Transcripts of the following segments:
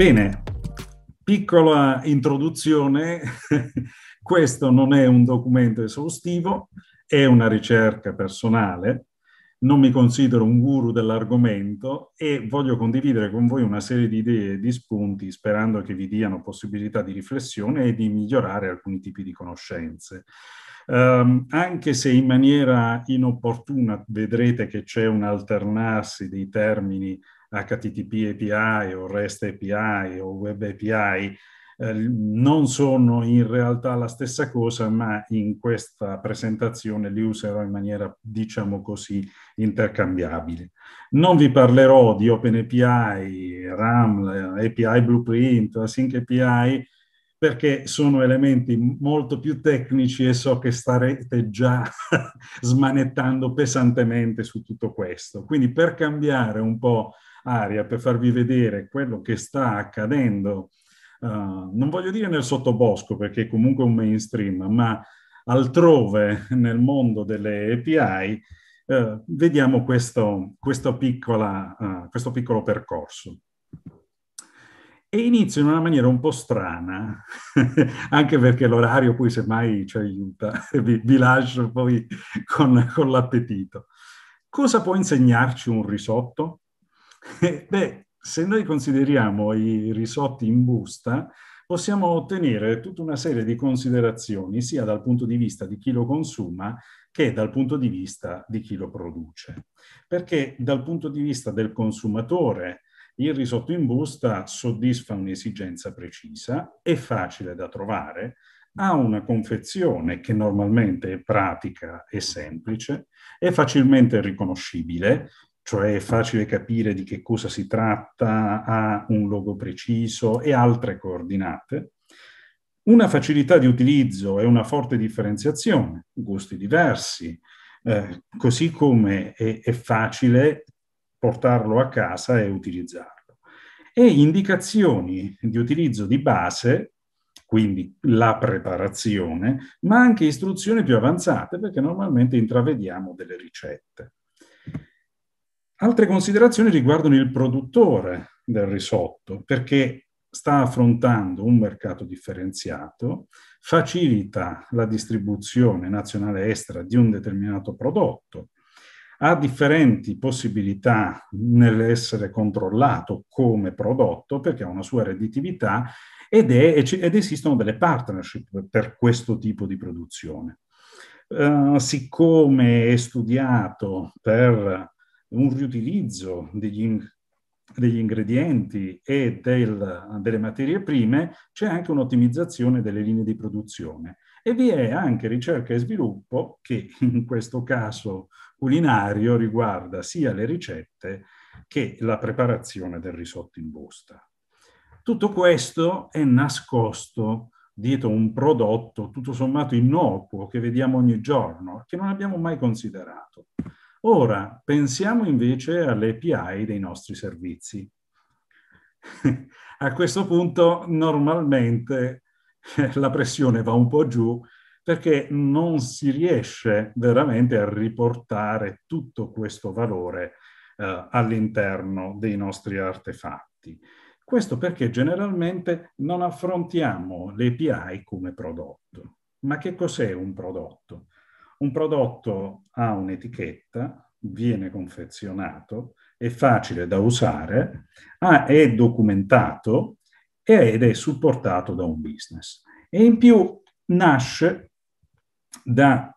Bene, piccola introduzione, questo non è un documento esaustivo, è una ricerca personale, non mi considero un guru dell'argomento e voglio condividere con voi una serie di idee e di spunti sperando che vi diano possibilità di riflessione e di migliorare alcuni tipi di conoscenze. Um, anche se in maniera inopportuna vedrete che c'è un alternarsi dei termini HTTP API o REST API o Web API eh, non sono in realtà la stessa cosa, ma in questa presentazione li userò in maniera, diciamo così, intercambiabile. Non vi parlerò di OpenAPI, RAM, API Blueprint, Async API, perché sono elementi molto più tecnici e so che starete già smanettando pesantemente su tutto questo. Quindi per cambiare un po' aria per farvi vedere quello che sta accadendo, uh, non voglio dire nel sottobosco perché è comunque un mainstream, ma altrove nel mondo delle API, uh, eh, vediamo questo, questo, piccola, uh, questo piccolo percorso e inizio in una maniera un po' strana, anche perché l'orario poi semmai ci aiuta, vi, vi lascio poi con, con l'appetito. Cosa può insegnarci un risotto? Eh, beh, se noi consideriamo i risotti in busta, possiamo ottenere tutta una serie di considerazioni, sia dal punto di vista di chi lo consuma che dal punto di vista di chi lo produce. Perché dal punto di vista del consumatore, il risotto in busta soddisfa un'esigenza precisa, è facile da trovare, ha una confezione che normalmente è pratica e semplice, è facilmente riconoscibile, cioè è facile capire di che cosa si tratta, ha un logo preciso e altre coordinate. Una facilità di utilizzo e una forte differenziazione, gusti diversi, eh, così come è, è facile portarlo a casa e utilizzarlo. E indicazioni di utilizzo di base quindi la preparazione, ma anche istruzioni più avanzate, perché normalmente intravediamo delle ricette. Altre considerazioni riguardano il produttore del risotto, perché sta affrontando un mercato differenziato, facilita la distribuzione nazionale estera di un determinato prodotto, ha differenti possibilità nell'essere controllato come prodotto perché ha una sua redditività ed, è, ed esistono delle partnership per questo tipo di produzione. Uh, siccome è studiato per un riutilizzo degli, degli ingredienti e del, delle materie prime, c'è anche un'ottimizzazione delle linee di produzione. E vi è anche ricerca e sviluppo che in questo caso culinario riguarda sia le ricette che la preparazione del risotto in busta. Tutto questo è nascosto dietro un prodotto tutto sommato innocuo che vediamo ogni giorno, che non abbiamo mai considerato. Ora pensiamo invece all'API dei nostri servizi. A questo punto normalmente la pressione va un po' giù perché non si riesce veramente a riportare tutto questo valore eh, all'interno dei nostri artefatti. Questo perché generalmente non affrontiamo l'API come prodotto. Ma che cos'è un prodotto? Un prodotto ha un'etichetta, viene confezionato, è facile da usare, è documentato ed è supportato da un business. E in più nasce da,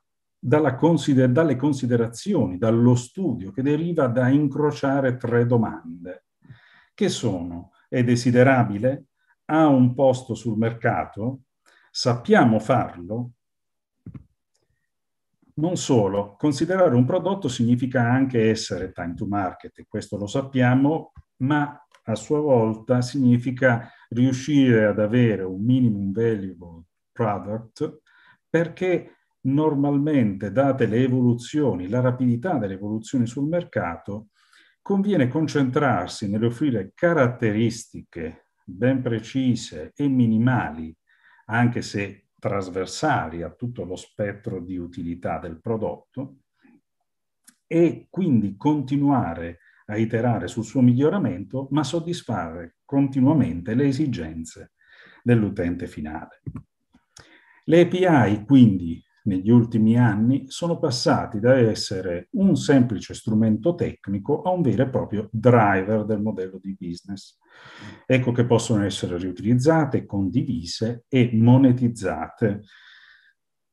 consider- dalle considerazioni, dallo studio che deriva da incrociare tre domande, che sono è desiderabile, ha un posto sul mercato, sappiamo farlo non solo, considerare un prodotto significa anche essere time to market, questo lo sappiamo, ma a sua volta significa riuscire ad avere un minimum valuable product perché normalmente, date le evoluzioni, la rapidità delle evoluzioni sul mercato, conviene concentrarsi nell'offrire caratteristiche ben precise e minimali, anche se trasversali a tutto lo spettro di utilità del prodotto e quindi continuare a iterare sul suo miglioramento, ma soddisfare continuamente le esigenze dell'utente finale. Le API quindi negli ultimi anni sono passati da essere un semplice strumento tecnico a un vero e proprio driver del modello di business. Ecco che possono essere riutilizzate, condivise e monetizzate.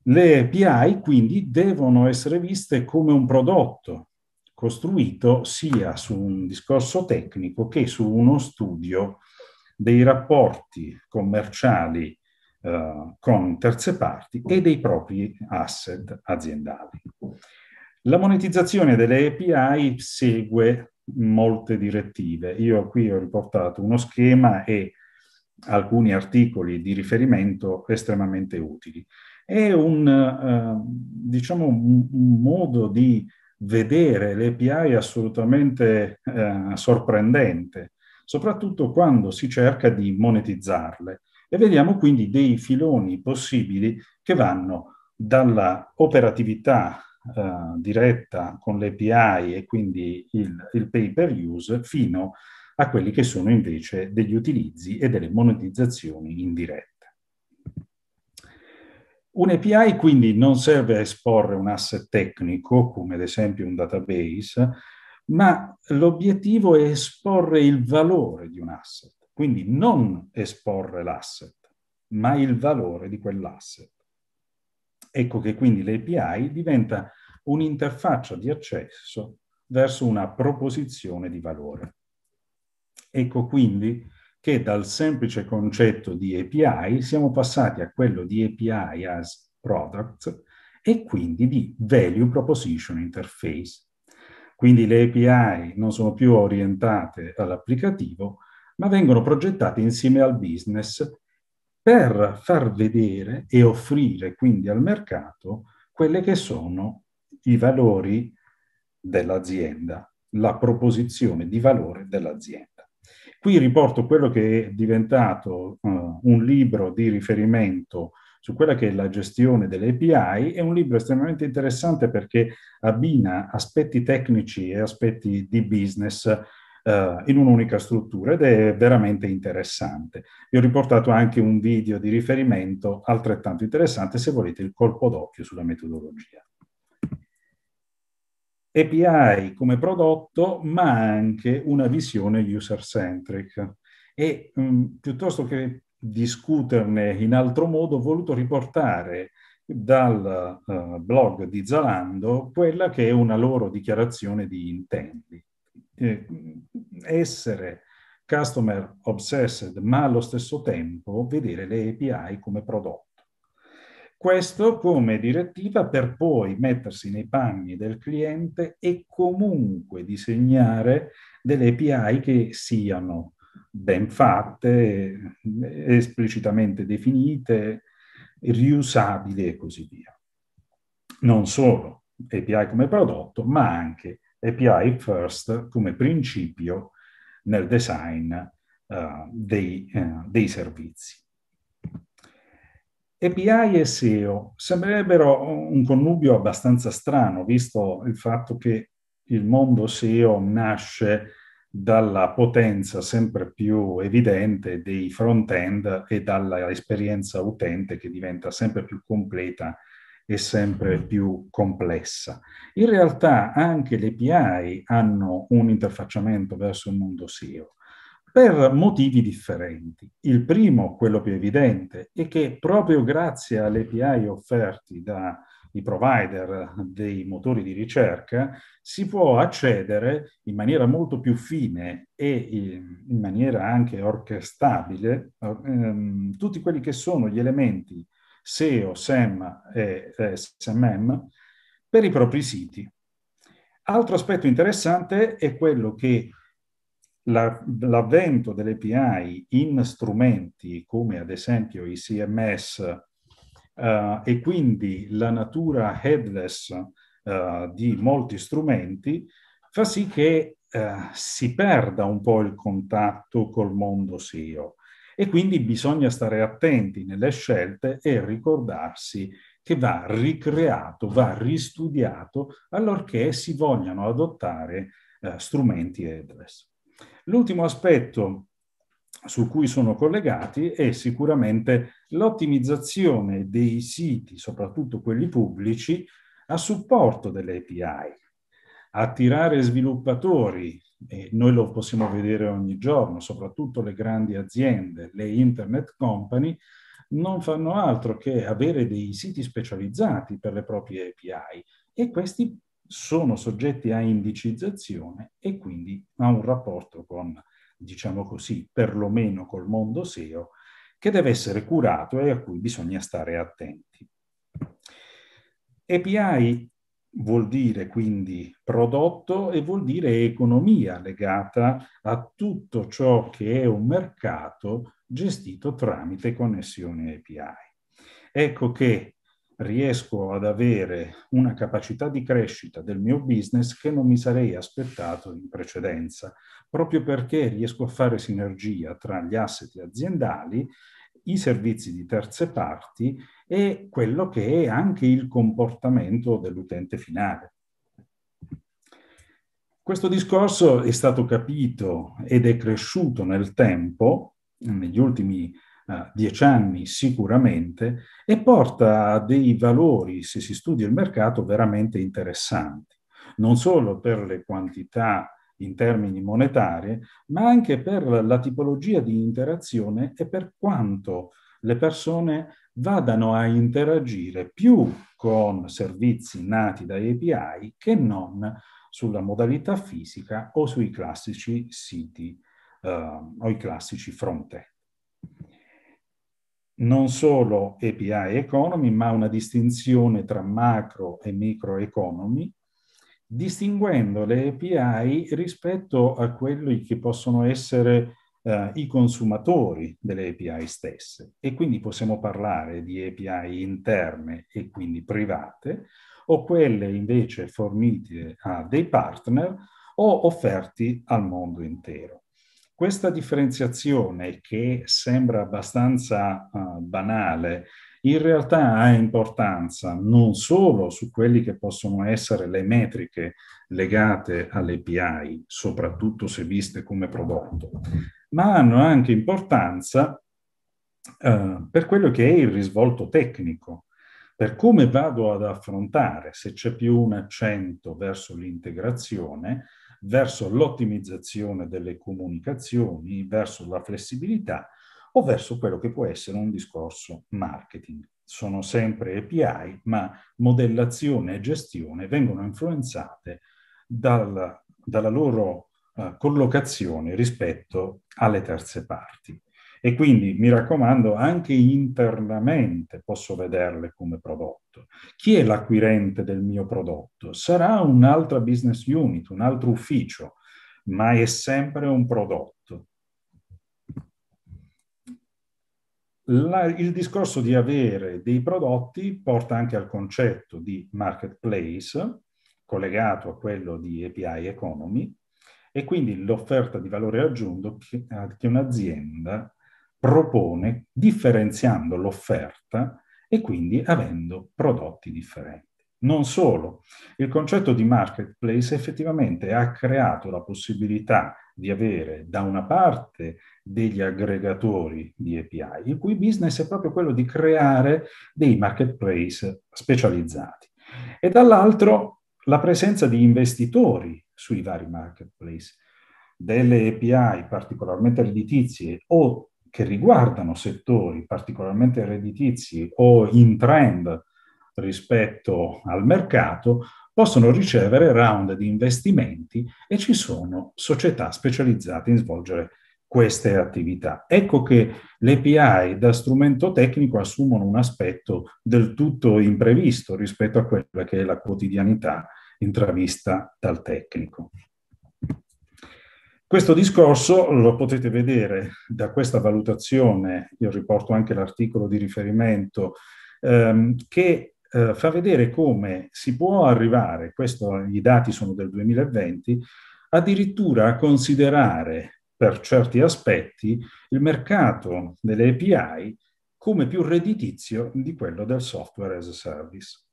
Le API quindi devono essere viste come un prodotto costruito sia su un discorso tecnico che su uno studio dei rapporti commerciali eh, con terze parti e dei propri asset aziendali. La monetizzazione delle API segue molte direttive. Io qui ho riportato uno schema e alcuni articoli di riferimento estremamente utili. È un, eh, diciamo un, modo di vedere le API assolutamente eh, sorprendente, soprattutto quando si cerca di monetizzarle. E vediamo quindi dei filoni possibili che vanno dalla operatività eh, diretta con l'API e quindi il, il pay per use fino a quelli che sono invece degli utilizzi e delle monetizzazioni indirette. Un API quindi non serve a esporre un asset tecnico, come ad esempio un database, ma l'obiettivo è esporre il valore di un asset. Quindi non esporre l'asset, ma il valore di quell'asset. Ecco che quindi l'API diventa un'interfaccia di accesso verso una proposizione di valore. Ecco quindi che dal semplice concetto di API siamo passati a quello di API as product e quindi di value proposition interface. Quindi le API non sono più orientate all'applicativo, ma vengono progettati insieme al business per far vedere e offrire quindi al mercato quelli che sono i valori dell'azienda, la proposizione di valore dell'azienda. Qui riporto quello che è diventato uh, un libro di riferimento su quella che è la gestione delle API. È un libro estremamente interessante perché abbina aspetti tecnici e aspetti di business eh, in un'unica struttura ed è veramente interessante. Vi ho riportato anche un video di riferimento altrettanto interessante, se volete, il colpo d'occhio sulla metodologia. API come prodotto, ma anche una visione user-centric. E mh, mm, piuttosto che discuterne in altro modo, ho voluto riportare dal uh, blog di Zalando quella che è una loro dichiarazione di intenti eh, essere customer obsessed, ma allo stesso tempo vedere le API come prodotto. Questo come direttiva per poi mettersi nei panni del cliente e comunque disegnare delle API che siano ben fatte, esplicitamente definite, riusabili e così via. Non solo API come prodotto, ma anche API first come principio nel design uh, dei, uh, dei, servizi. API e SEO sembrerebbero un connubio abbastanza strano, visto il fatto che il mondo SEO nasce dalla potenza sempre più evidente dei front-end e dall'esperienza utente che diventa sempre più completa è sempre più complessa. In realtà anche le API hanno un interfacciamento verso il mondo SEO per motivi differenti. Il primo, quello più evidente, è che proprio grazie alle API offerti dai provider dei motori di ricerca si può accedere in maniera molto più fine e in maniera anche orchestabile ehm, tutti quelli che sono gli elementi SEO, SEM e SMM per i propri siti. Altro aspetto interessante è quello che la, l'avvento delle API in strumenti come ad esempio i CMS uh, eh, e quindi la natura headless uh, di molti strumenti fa sì che uh, si perda un po' il contatto col mondo SEO e quindi bisogna stare attenti nelle scelte e ricordarsi che va ricreato, va ristudiato allorché si vogliano adottare eh, strumenti headless. L'ultimo aspetto su cui sono collegati è sicuramente l'ottimizzazione dei siti, soprattutto quelli pubblici, a supporto delle API. Attirare sviluppatori eh, noi lo possiamo vedere ogni giorno, soprattutto le grandi aziende, le internet company, non fanno altro che avere dei siti specializzati per le proprie API e questi sono soggetti a indicizzazione e quindi a un rapporto con, diciamo così, perlomeno col mondo SEO, che deve essere curato e a cui bisogna stare attenti. API vuol dire quindi prodotto e vuol dire economia legata a tutto ciò che è un mercato gestito tramite connessione API. Ecco che riesco ad avere una capacità di crescita del mio business che non mi sarei aspettato in precedenza, proprio perché riesco a fare sinergia tra gli asset aziendali i servizi di terze parti e quello che è anche il comportamento dell'utente finale. Questo discorso è stato capito ed è cresciuto nel tempo, negli ultimi eh, dieci anni sicuramente, e porta a dei valori, se si studia il mercato, veramente interessanti, non solo per le quantità in termini monetari, ma anche per la tipologia di interazione e per quanto le persone vadano a interagire più con servizi nati da API che non sulla modalità fisica o sui classici siti eh, o i classici front-end. Non solo API economy, ma una distinzione tra macro e micro economy distinguendo le API rispetto a quelli che possono essere eh, i consumatori delle API stesse. E quindi possiamo parlare di API interne e quindi private, o quelle invece fornite a dei partner o offerti al mondo intero. Questa differenziazione che sembra abbastanza uh, banale in realtà ha importanza non solo su quelli che possono essere le metriche legate all'API, soprattutto se viste come prodotto, ma hanno anche importanza eh, per quello che è il risvolto tecnico, per come vado ad affrontare, se c'è più un accento verso l'integrazione, verso l'ottimizzazione delle comunicazioni, verso la flessibilità o verso quello che può essere un discorso marketing. Sono sempre API, ma modellazione e gestione vengono influenzate dal, dalla loro uh, collocazione rispetto alle terze parti. E quindi mi raccomando, anche internamente posso vederle come prodotto. Chi è l'acquirente del mio prodotto? Sarà un'altra business unit, un altro ufficio, ma è sempre un prodotto La, il discorso di avere dei prodotti porta anche al concetto di marketplace, collegato a quello di API Economy, e quindi l'offerta di valore aggiunto che, eh, che un'azienda propone differenziando l'offerta e quindi avendo prodotti differenti. Non solo, il concetto di marketplace effettivamente ha creato la possibilità di avere da una parte degli aggregatori di API, il cui business è proprio quello di creare dei marketplace specializzati. E dall'altro la presenza di investitori sui vari marketplace, delle API particolarmente redditizie o che riguardano settori particolarmente redditizi o in trend rispetto al mercato, possono ricevere round di investimenti e ci sono società specializzate in svolgere queste attività. Ecco che le API da strumento tecnico assumono un aspetto del tutto imprevisto rispetto a quella che è la quotidianità intravista dal tecnico. Questo discorso lo potete vedere da questa valutazione, io riporto anche l'articolo di riferimento, ehm, che eh, fa vedere come si può arrivare, questo, i dati sono del 2020, addirittura a considerare per certi aspetti il mercato delle API come più redditizio di quello del software as a service.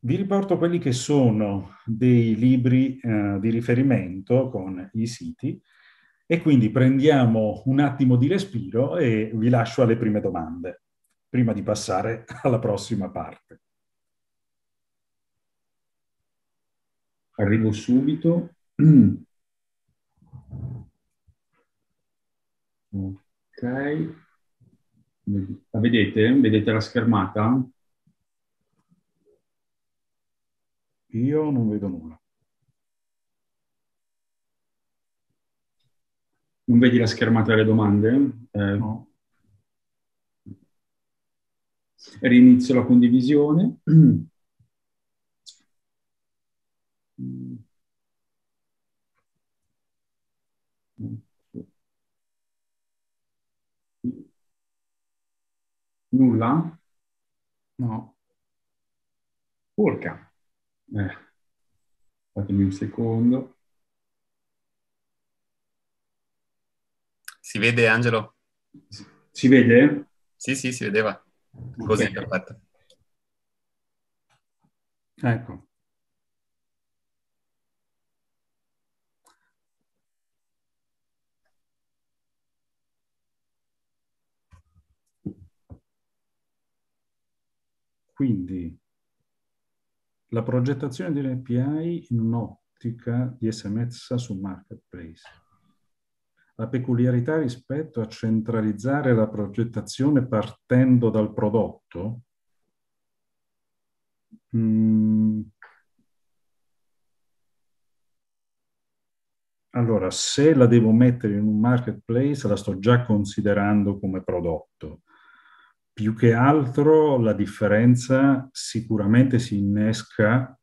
Vi riporto quelli che sono dei libri eh, di riferimento con i siti e quindi prendiamo un attimo di respiro e vi lascio alle prime domande, prima di passare alla prossima parte. Arrivo subito. Ok. La vedete? Vedete la schermata? Io non vedo nulla. Non vedi la schermata delle domande? Eh, no. Rinizio la condivisione. Mm. Nulla? No. Porca. Eh. Fatemi un secondo. Si vede Angelo? Si vede? Sì, sì, si vedeva. Così, okay. perfetto. Ecco. Quindi la progettazione delle API in un'ottica di essere su marketplace. La peculiarità rispetto a centralizzare la progettazione partendo dal prodotto mm, Allora, se la devo mettere in un marketplace, la sto già considerando come prodotto più che altro la differenza sicuramente si innesca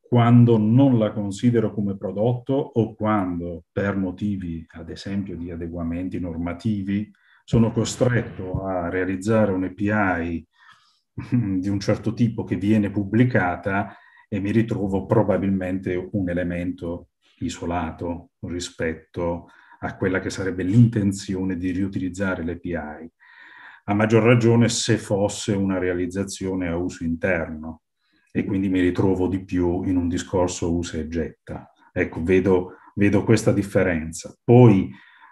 quando non la considero come prodotto o quando per motivi, ad esempio, di adeguamenti normativi, sono costretto a realizzare un API di un certo tipo che viene pubblicata e mi ritrovo probabilmente un elemento isolato rispetto a quella che sarebbe l'intenzione di riutilizzare l'API a maggior ragione se fosse una realizzazione a uso interno e quindi mi ritrovo di più in un discorso usa e getta. Ecco, vedo, vedo questa differenza. Poi,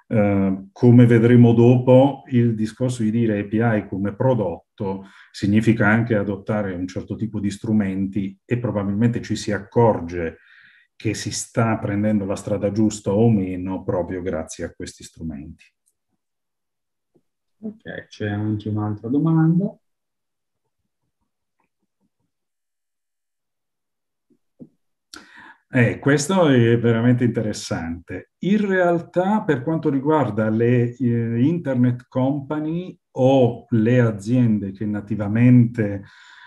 eh, come vedremo dopo, il discorso di dire API come prodotto significa anche adottare un certo tipo di strumenti e probabilmente ci si accorge che si sta prendendo la strada giusta o meno proprio grazie a questi strumenti. Ok, c'è anche un'altra domanda. Eh, questo è veramente interessante. In realtà, per quanto riguarda le eh, internet company o le aziende che nativamente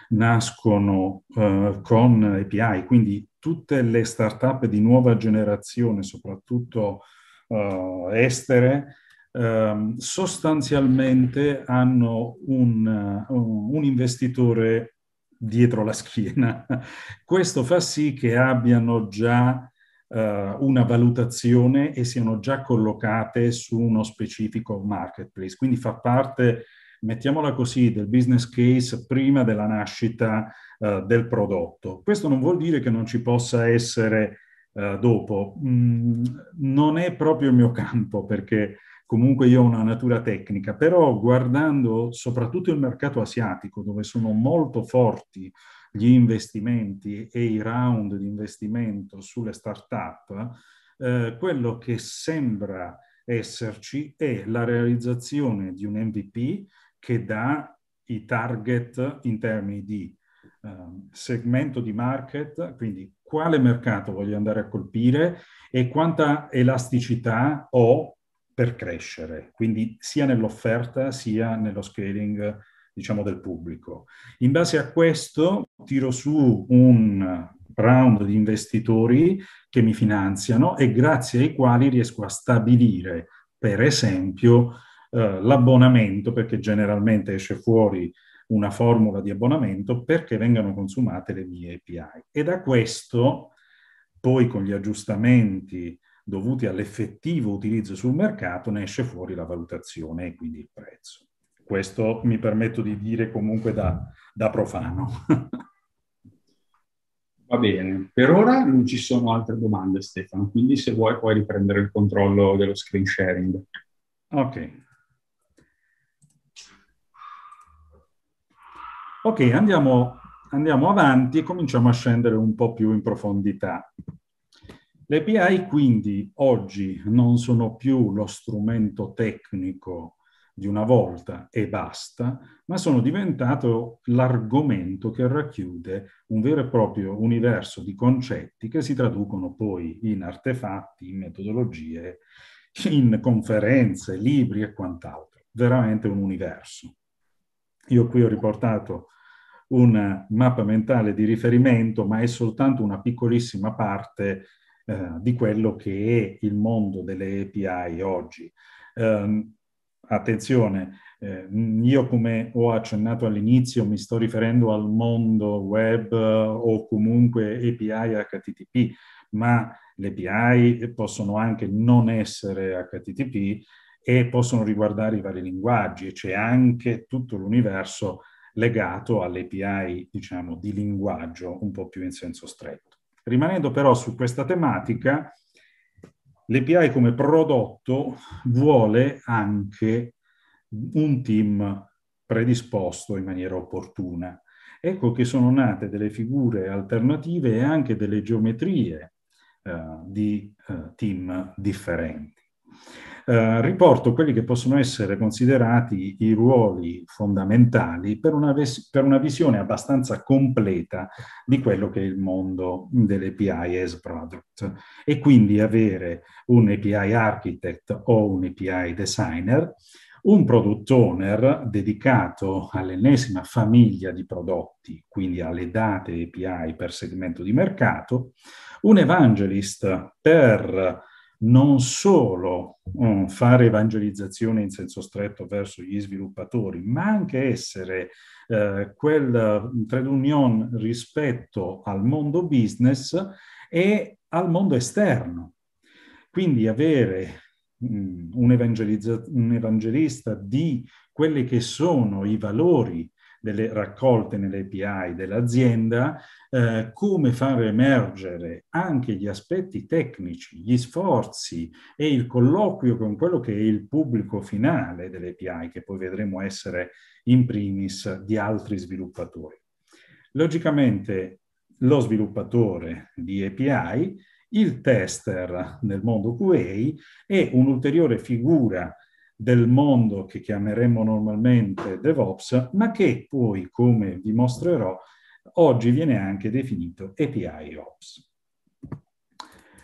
nascono eh, con API, quindi tutte le startup di nuova generazione, soprattutto eh, estere, eh, sostanzialmente hanno eh, un, un investitore dietro la schiena. Questo fa sì che abbiano già eh, una valutazione e siano già collocate su uno specifico marketplace. Quindi fa parte, mettiamola così, del business case prima della nascita uh, del prodotto. Questo non vuol dire che non ci possa essere uh, dopo. Mm, non è proprio il mio campo perché comunque io ho una natura tecnica, però guardando soprattutto il mercato asiatico, dove sono molto forti gli investimenti e i round di investimento sulle start-up, eh, quello che sembra esserci è la realizzazione di un MVP che dà i target in termini di eh, segmento di market, quindi quale mercato voglio andare a colpire e quanta elasticità ho per crescere, quindi sia nell'offerta sia nello scaling diciamo, del pubblico. In base a questo tiro su un round di investitori che mi finanziano e grazie ai quali riesco a stabilire, per esempio, eh, l'abbonamento, perché generalmente esce fuori una formula di abbonamento perché vengano consumate le mie API. E da questo, poi con gli aggiustamenti dovuti all'effettivo utilizzo sul mercato, ne esce fuori la valutazione e quindi il prezzo. Questo mi permetto di dire comunque da, da profano. Va bene, per ora non ci sono altre domande Stefano, quindi se vuoi puoi riprendere il controllo dello screen sharing. Ok. Ok, andiamo, andiamo avanti e cominciamo a scendere un po' più in profondità. Le API quindi oggi non sono più lo strumento tecnico di una volta e basta, ma sono diventato l'argomento che racchiude un vero e proprio universo di concetti che si traducono poi in artefatti, in metodologie, in conferenze, libri e quant'altro. Veramente un universo. Io qui ho riportato una mappa mentale di riferimento, ma è soltanto una piccolissima parte eh, di quello che è il mondo delle API oggi. Um, attenzione, eh, io come ho accennato all'inizio mi sto riferendo al mondo web eh, o comunque API HTTP, ma le API possono anche non essere HTTP e possono riguardare i vari linguaggi e c'è anche tutto l'universo legato alle API, diciamo, di linguaggio un po' più in senso stretto. Rimanendo però su questa tematica, l'API come prodotto vuole anche un team predisposto in maniera opportuna. Ecco che sono nate delle figure alternative e anche delle geometrie eh, di eh, team differenti. Eh, riporto quelli che possono essere considerati i ruoli fondamentali per una, ves- per una visione abbastanza completa di quello che è il mondo dell'API as product e quindi avere un API architect o un API designer un product owner dedicato all'ennesima famiglia di prodotti, quindi alle date API per segmento di mercato, un evangelist per non solo um, fare evangelizzazione in senso stretto verso gli sviluppatori, ma anche essere eh, quel mm, trade union rispetto al mondo business e al mondo esterno. Quindi avere um, un, un evangelista di quelli che sono i valori delle raccolte nelle API dell'azienda, eh, come far emergere anche gli aspetti tecnici, gli sforzi e il colloquio con quello che è il pubblico finale delle API, che poi vedremo essere in primis di altri sviluppatori. Logicamente lo sviluppatore di API, il tester nel mondo QA è un'ulteriore figura del mondo che chiameremo normalmente DevOps, ma che poi, come vi mostrerò, oggi viene anche definito API Ops.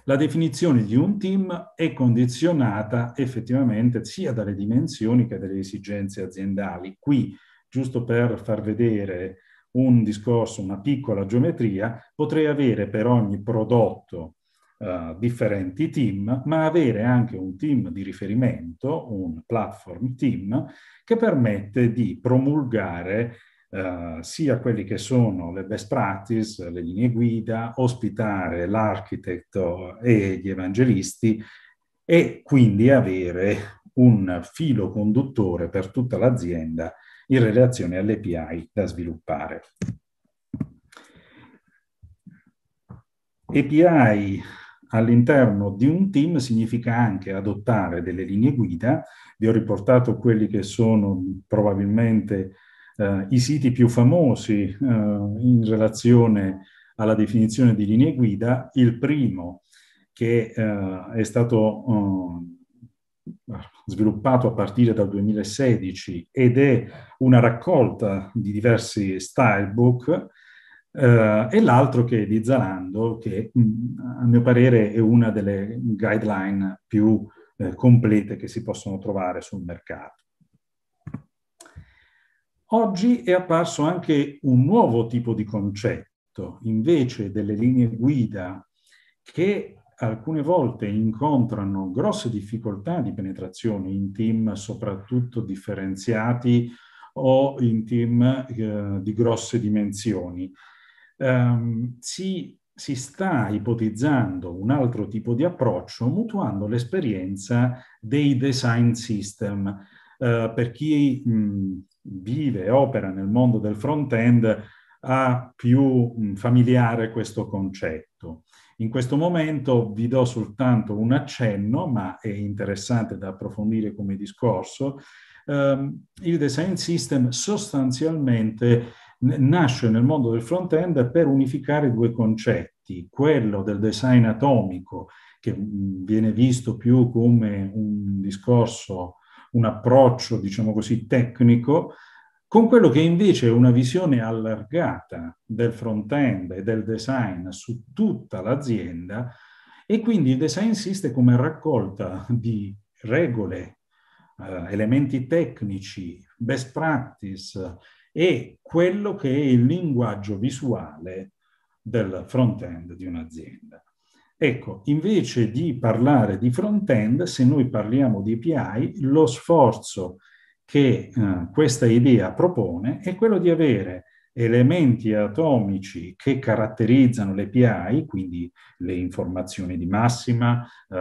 La definizione di un team è condizionata effettivamente sia dalle dimensioni che dalle esigenze aziendali. Qui, giusto per far vedere un discorso, una piccola geometria, potrei avere per ogni prodotto eh, differenti team, ma avere anche un team di riferimento, un platform team, che permette di promulgare Uh, sia quelli che sono le best practice, le linee guida, ospitare l'architetto e gli evangelisti e quindi avere un filo conduttore per tutta l'azienda in relazione alle API da sviluppare. API all'interno di un team significa anche adottare delle linee guida. Vi ho riportato quelli che sono probabilmente eh, i siti più famosi eh, in relazione alla definizione di linee guida. Il primo che eh, è stato eh, sviluppato a partire dal 2016 ed è una raccolta di diversi stylebook Uh, e l'altro che è di Zalando, che mh, mm, a mio parere è una delle guideline più eh, complete che si possono trovare sul mercato. Oggi è apparso anche un nuovo tipo di concetto, invece delle linee guida che alcune volte incontrano grosse difficoltà di penetrazione in team soprattutto differenziati o in team eh, di grosse dimensioni ehm, si, si, sta ipotizzando un altro tipo di approccio mutuando l'esperienza dei design system. Eh, per chi mh, vive e opera nel mondo del front-end ha più mh, familiare questo concetto. In questo momento vi do soltanto un accenno, ma è interessante da approfondire come discorso. Um, il design system sostanzialmente nasce nel mondo del front-end per unificare due concetti, quello del design atomico, che viene visto più come un discorso, un approccio, diciamo così, tecnico, con quello che invece è una visione allargata del front-end e del design su tutta l'azienda e quindi il design esiste come raccolta di regole, eh, elementi tecnici, best practice, e quello che è il linguaggio visuale del front-end di un'azienda. Ecco, invece di parlare di front-end, se noi parliamo di API, lo sforzo che eh, questa idea propone è quello di avere elementi atomici che caratterizzano le API, quindi le informazioni di massima, eh,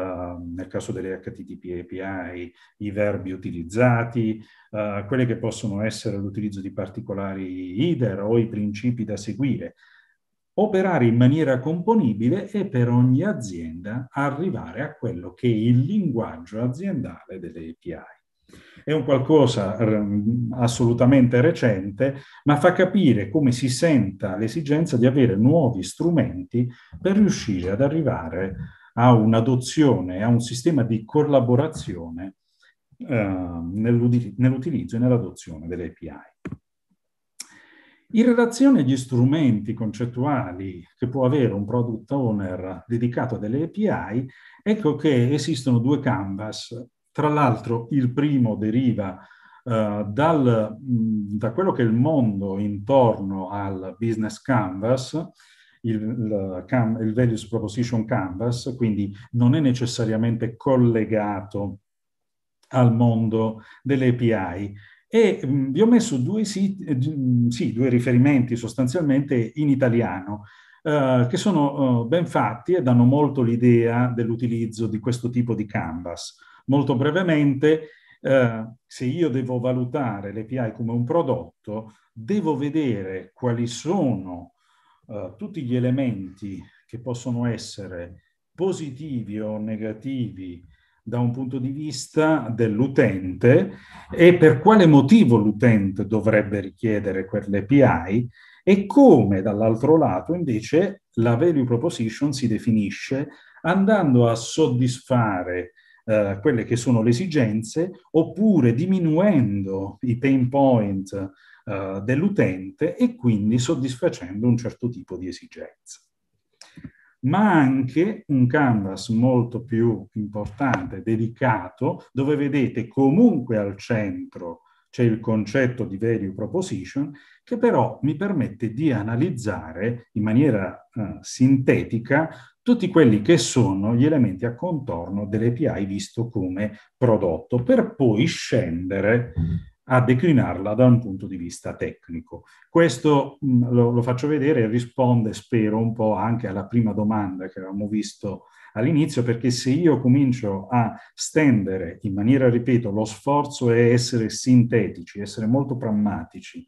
nel caso delle HTTP API i verbi utilizzati, eh, quelle che possono essere l'utilizzo di particolari header o i principi da seguire, operare in maniera componibile e per ogni azienda arrivare a quello che è il linguaggio aziendale delle API. È un qualcosa assolutamente recente, ma fa capire come si senta l'esigenza di avere nuovi strumenti per riuscire ad arrivare a un'adozione, a un sistema di collaborazione eh, nell'utilizzo e nell'adozione delle API. In relazione agli strumenti concettuali che può avere un product owner dedicato a delle API, ecco che esistono due canvas tra l'altro il primo deriva eh, dal, mh, da quello che è il mondo intorno al business canvas, il, il, can, il values proposition canvas, quindi non è necessariamente collegato al mondo delle API. E mh, vi ho messo due, siti, eh, sì, due riferimenti sostanzialmente in italiano. Uh, che sono uh, ben fatti e danno molto l'idea dell'utilizzo di questo tipo di canvas molto brevemente, eh, se io devo valutare l'API come un prodotto, devo vedere quali sono eh, tutti gli elementi che possono essere positivi o negativi da un punto di vista dell'utente e per quale motivo l'utente dovrebbe richiedere quell'API e come dall'altro lato invece la value proposition si definisce andando a soddisfare eh, quelle che sono le esigenze, oppure diminuendo i pain point eh, dell'utente e quindi soddisfacendo un certo tipo di esigenza. Ma anche un canvas molto più importante, dedicato, dove vedete comunque al centro c'è il concetto di value proposition che però mi permette di analizzare in maniera eh, sintetica tutti quelli che sono gli elementi a contorno dell'API visto come prodotto, per poi scendere a declinarla da un punto di vista tecnico. Questo mh, mm, lo, lo, faccio vedere e risponde, spero, un po' anche alla prima domanda che avevamo visto all'inizio, perché se io comincio a stendere in maniera, ripeto, lo sforzo è essere sintetici, essere molto prammatici,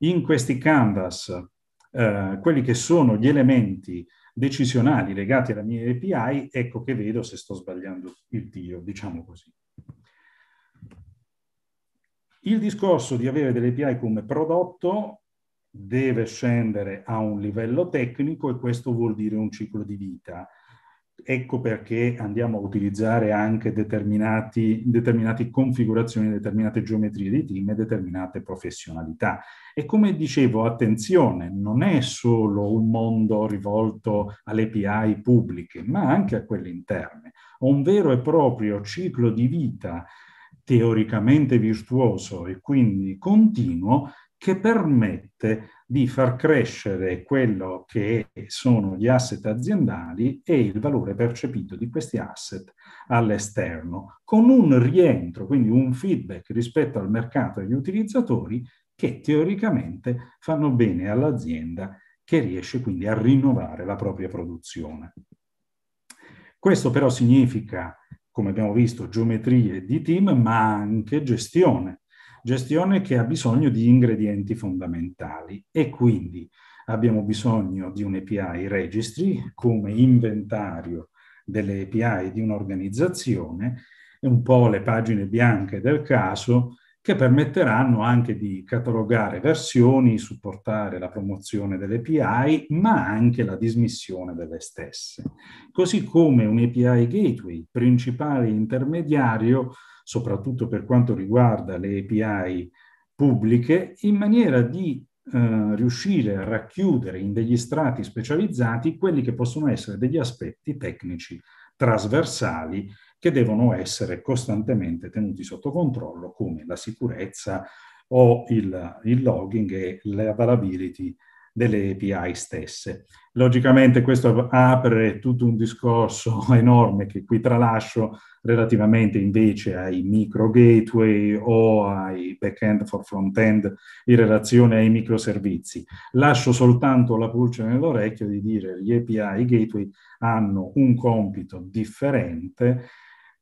in questi canvas eh, quelli che sono gli elementi decisionali legati alla mia API, ecco che vedo se sto sbagliando il tiro, diciamo così. Il discorso di avere delle API come prodotto deve scendere a un livello tecnico e questo vuol dire un ciclo di vita. Ecco perché andiamo a utilizzare anche determinati, determinate configurazioni, determinate geometrie di team e determinate professionalità. E come dicevo, attenzione, non è solo un mondo rivolto alle API pubbliche, ma anche a quelle interne. Un vero e proprio ciclo di vita teoricamente virtuoso e quindi continuo che permette di far crescere quello che sono gli asset aziendali e il valore percepito di questi asset all'esterno, con un rientro, quindi un feedback rispetto al mercato e agli utilizzatori che teoricamente fanno bene all'azienda che riesce quindi a rinnovare la propria produzione. Questo però significa, come abbiamo visto, geometrie di team, ma anche gestione gestione che ha bisogno di ingredienti fondamentali e quindi abbiamo bisogno di un API registry come inventario delle API di un'organizzazione, e un po' le pagine bianche del caso che permetteranno anche di catalogare versioni, supportare la promozione delle API, ma anche la dismissione delle stesse. Così come un API gateway, principale intermediario soprattutto per quanto riguarda le API pubbliche, in maniera di eh, riuscire a racchiudere in degli strati specializzati quelli che possono essere degli aspetti tecnici trasversali che devono essere costantemente tenuti sotto controllo, come la sicurezza o il, il logging e l'availability delle API stesse. Logicamente questo apre tutto un discorso enorme che qui tralascio relativamente invece ai micro gateway o ai back-end for front-end in relazione ai microservizi. Lascio soltanto la pulce nell'orecchio di dire che gli API, gateway hanno un compito differente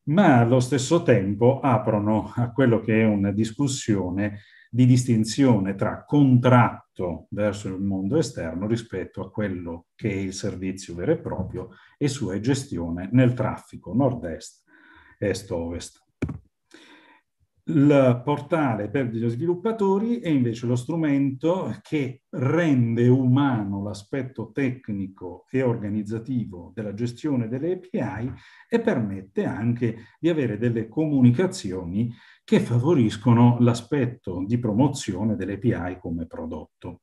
ma allo stesso tempo aprono a quello che è una discussione di distinzione tra contratto verso il mondo esterno rispetto a quello che è il servizio vero e proprio e sua gestione nel traffico nord-est, est-ovest. Il portale per gli sviluppatori è invece lo strumento che rende umano l'aspetto tecnico e organizzativo della gestione delle API e permette anche di avere delle comunicazioni che favoriscono l'aspetto di promozione dell'API come prodotto.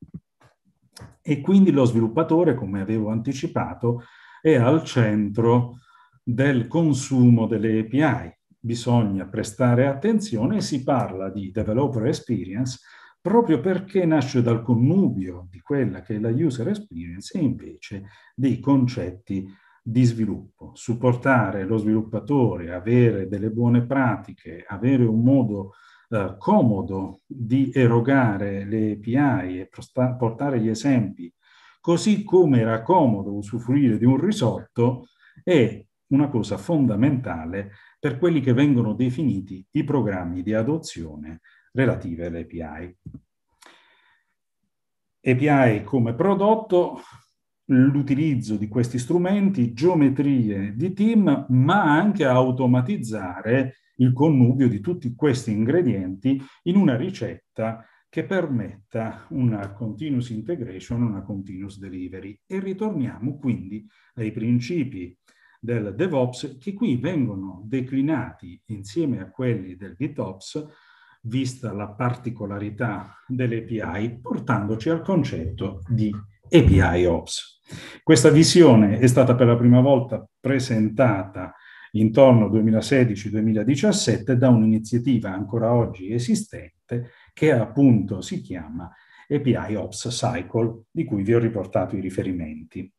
E quindi lo sviluppatore, come avevo anticipato, è al centro del consumo delle API. Bisogna prestare attenzione e si parla di developer experience proprio perché nasce dal connubio di quella che è la user experience e invece dei concetti di sviluppo, supportare lo sviluppatore, avere delle buone pratiche, avere un modo eh, comodo di erogare le API e portare gli esempi, così come era comodo usufruire di un risotto, è una cosa fondamentale per quelli che vengono definiti i programmi di adozione relative alle API. API come prodotto l'utilizzo di questi strumenti, geometrie di team, ma anche a automatizzare il connubio di tutti questi ingredienti in una ricetta che permetta una continuous integration, una continuous delivery. E ritorniamo quindi ai principi del DevOps che qui vengono declinati insieme a quelli del GitOps, vista la particolarità dell'API, portandoci al concetto di API Ops. Questa visione è stata per la prima volta presentata intorno al 2016-2017 da un'iniziativa ancora oggi esistente che appunto si chiama API Ops Cycle, di cui vi ho riportato i riferimenti.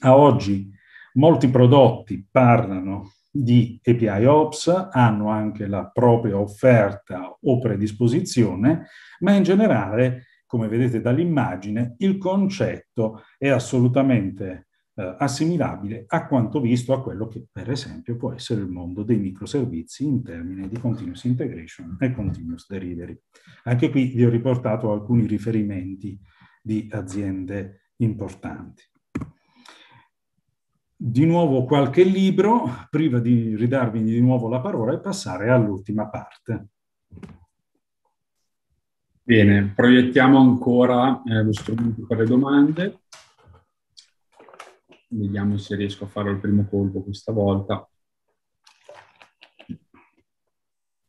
A oggi molti prodotti parlano di API Ops, hanno anche la propria offerta o predisposizione, ma in generale come vedete dall'immagine, il concetto è assolutamente eh, assimilabile a quanto visto a quello che per esempio può essere il mondo dei microservizi in termini di continuous integration e continuous delivery. Anche qui vi ho riportato alcuni riferimenti di aziende importanti. Di nuovo qualche libro, prima di ridarvi di nuovo la parola e passare all'ultima parte. Bene, proiettiamo ancora eh, lo strumento per le domande. Vediamo se riesco a fare il primo colpo questa volta.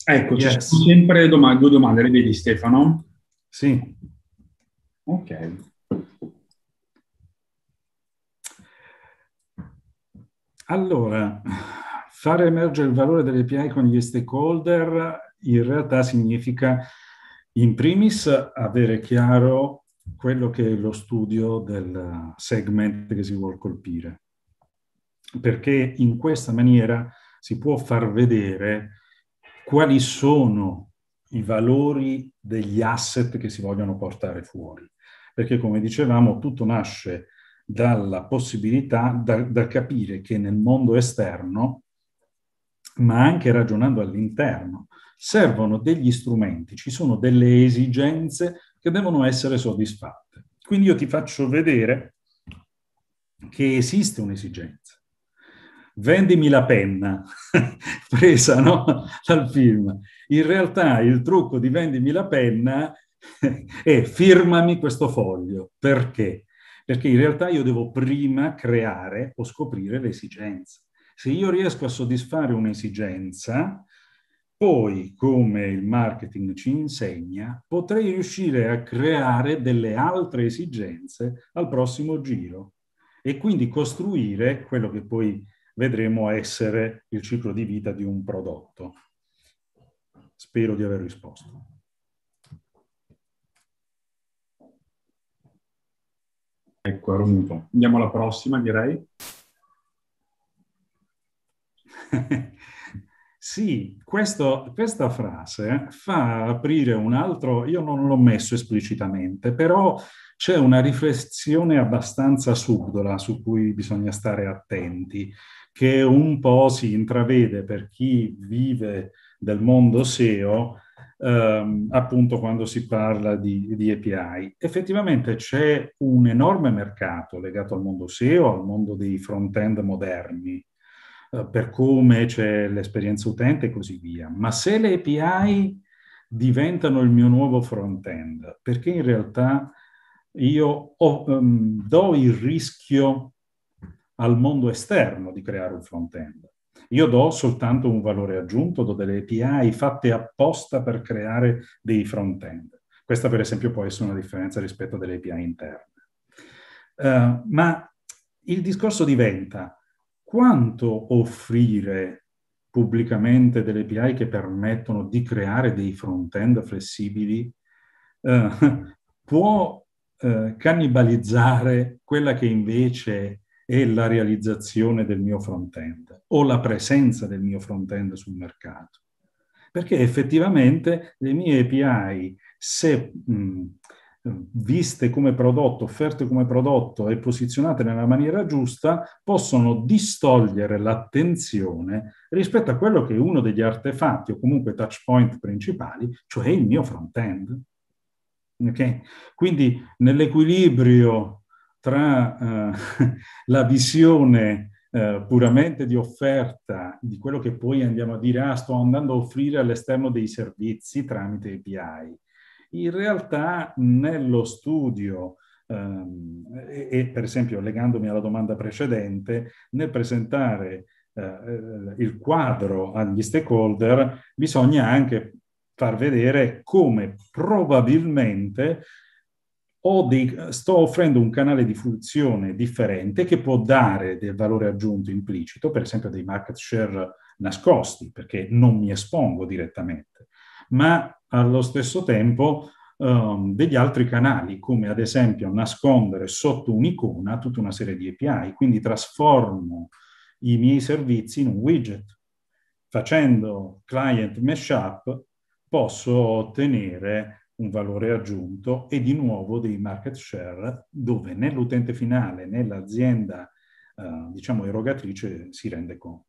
Ecco, yes. ci sono sempre domande, due domande, le vedi Stefano? Sì. Ok. Allora, fare emergere il valore delle API con gli stakeholder in realtà significa in primis avere chiaro quello che è lo studio del segment che si vuole colpire, perché in questa maniera si può far vedere quali sono i valori degli asset che si vogliono portare fuori. Perché come dicevamo, tutto nasce dalla possibilità da, da capire che nel mondo esterno, ma anche ragionando all'interno servono degli strumenti, ci sono delle esigenze che devono essere soddisfatte. Quindi io ti faccio vedere che esiste un'esigenza. Vendimi la penna, presa no? dal film. In realtà il trucco di vendimi la penna è firmami questo foglio. Perché? Perché in realtà io devo prima creare o scoprire l'esigenza. Se io riesco a soddisfare un'esigenza, poi, come il marketing ci insegna, potrei riuscire a creare delle altre esigenze al prossimo giro e quindi costruire quello che poi vedremo essere il ciclo di vita di un prodotto. Spero di aver risposto. Ecco, ero muto. Andiamo alla prossima, direi. Sì, questo, questa frase fa aprire un altro, io non l'ho messo esplicitamente, però c'è una riflessione abbastanza subdola su cui bisogna stare attenti, che un po' si intravede per chi vive del mondo SEO, ehm, appunto quando si parla di, di API. Effettivamente c'è un enorme mercato legato al mondo SEO, al mondo dei front-end moderni, eh, per come c'è l'esperienza utente e così via. Ma se le API diventano il mio nuovo front-end, perché in realtà io ho, um, do il rischio al mondo esterno di creare un front-end. Io do soltanto un valore aggiunto, do delle API fatte apposta per creare dei front-end. Questa per esempio può essere una differenza rispetto alle API interne. Uh, ma il discorso diventa, quanto offrire pubblicamente delle API che permettono di creare dei front-end flessibili eh, può eh, cannibalizzare quella che invece è la realizzazione del mio front-end o la presenza del mio front-end sul mercato. Perché effettivamente le mie API, se mh, viste come prodotto, offerte come prodotto e posizionate nella maniera giusta, possono distogliere l'attenzione rispetto a quello che è uno degli artefatti o comunque touch point principali, cioè il mio front-end. Okay? Quindi nell'equilibrio tra eh, la visione eh, puramente di offerta di quello che poi andiamo a dire, ah, sto andando a offrire all'esterno dei servizi tramite API, in realtà nello studio ehm, e, e, per esempio legandomi alla domanda precedente, nel presentare eh, eh il quadro agli stakeholder bisogna anche far vedere come probabilmente di, sto offrendo un canale di funzione differente che può dare del valore aggiunto implicito, per esempio dei market share nascosti, perché non mi espongo direttamente ma allo stesso tempo um, degli altri canali, come ad esempio nascondere sotto un'icona tutta una serie di API. Quindi trasformo i miei servizi in un widget. Facendo client mashup posso ottenere un valore aggiunto e di nuovo dei market share dove né l'utente finale né l'azienda eh, diciamo erogatrice si rende conto.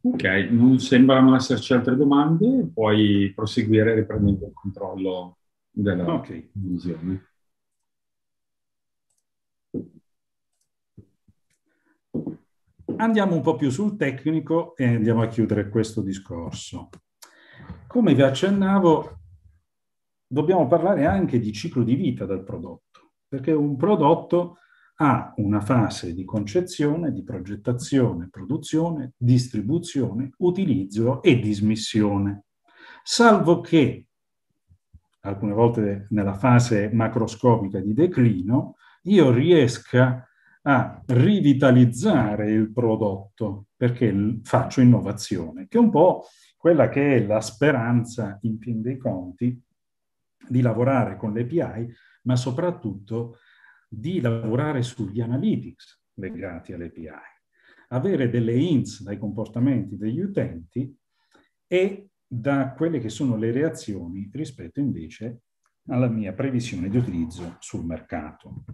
Ok, non sembrano esserci altre domande, puoi proseguire riprendendo il controllo della okay. visione. Andiamo un po' più sul tecnico e andiamo a chiudere questo discorso. Come vi accennavo, dobbiamo parlare anche di ciclo di vita del prodotto, perché un prodotto ha una fase di concezione, di progettazione, produzione, distribuzione, utilizzo e dismissione, salvo che alcune volte nella fase macroscopica di declino io riesca a rivitalizzare il prodotto perché faccio innovazione, che è un po' quella che è la speranza in fin dei conti di lavorare con le API, ma soprattutto di lavorare sugli analytics legati all'API, avere delle hints dai comportamenti degli utenti e da quelle che sono le reazioni rispetto invece alla mia previsione di utilizzo sul mercato.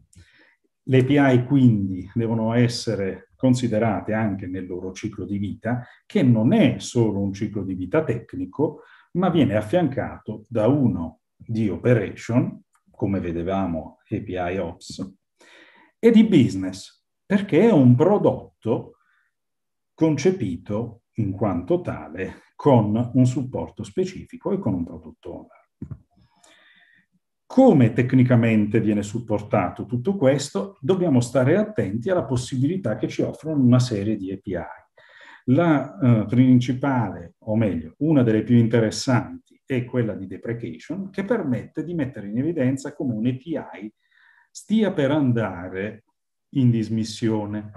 Le API quindi devono essere considerate anche nel loro ciclo di vita, che non è solo un ciclo di vita tecnico, ma viene affiancato da uno di operation come vedevamo, API Ops, e di business, perché è un prodotto concepito in quanto tale con un supporto specifico e con un prodotto owner. Come tecnicamente viene supportato tutto questo? Dobbiamo stare attenti alla possibilità che ci offrono una serie di API la eh, principale, o meglio, una delle più interessanti è quella di deprecation, che permette di mettere in evidenza come un API stia per andare in dismissione.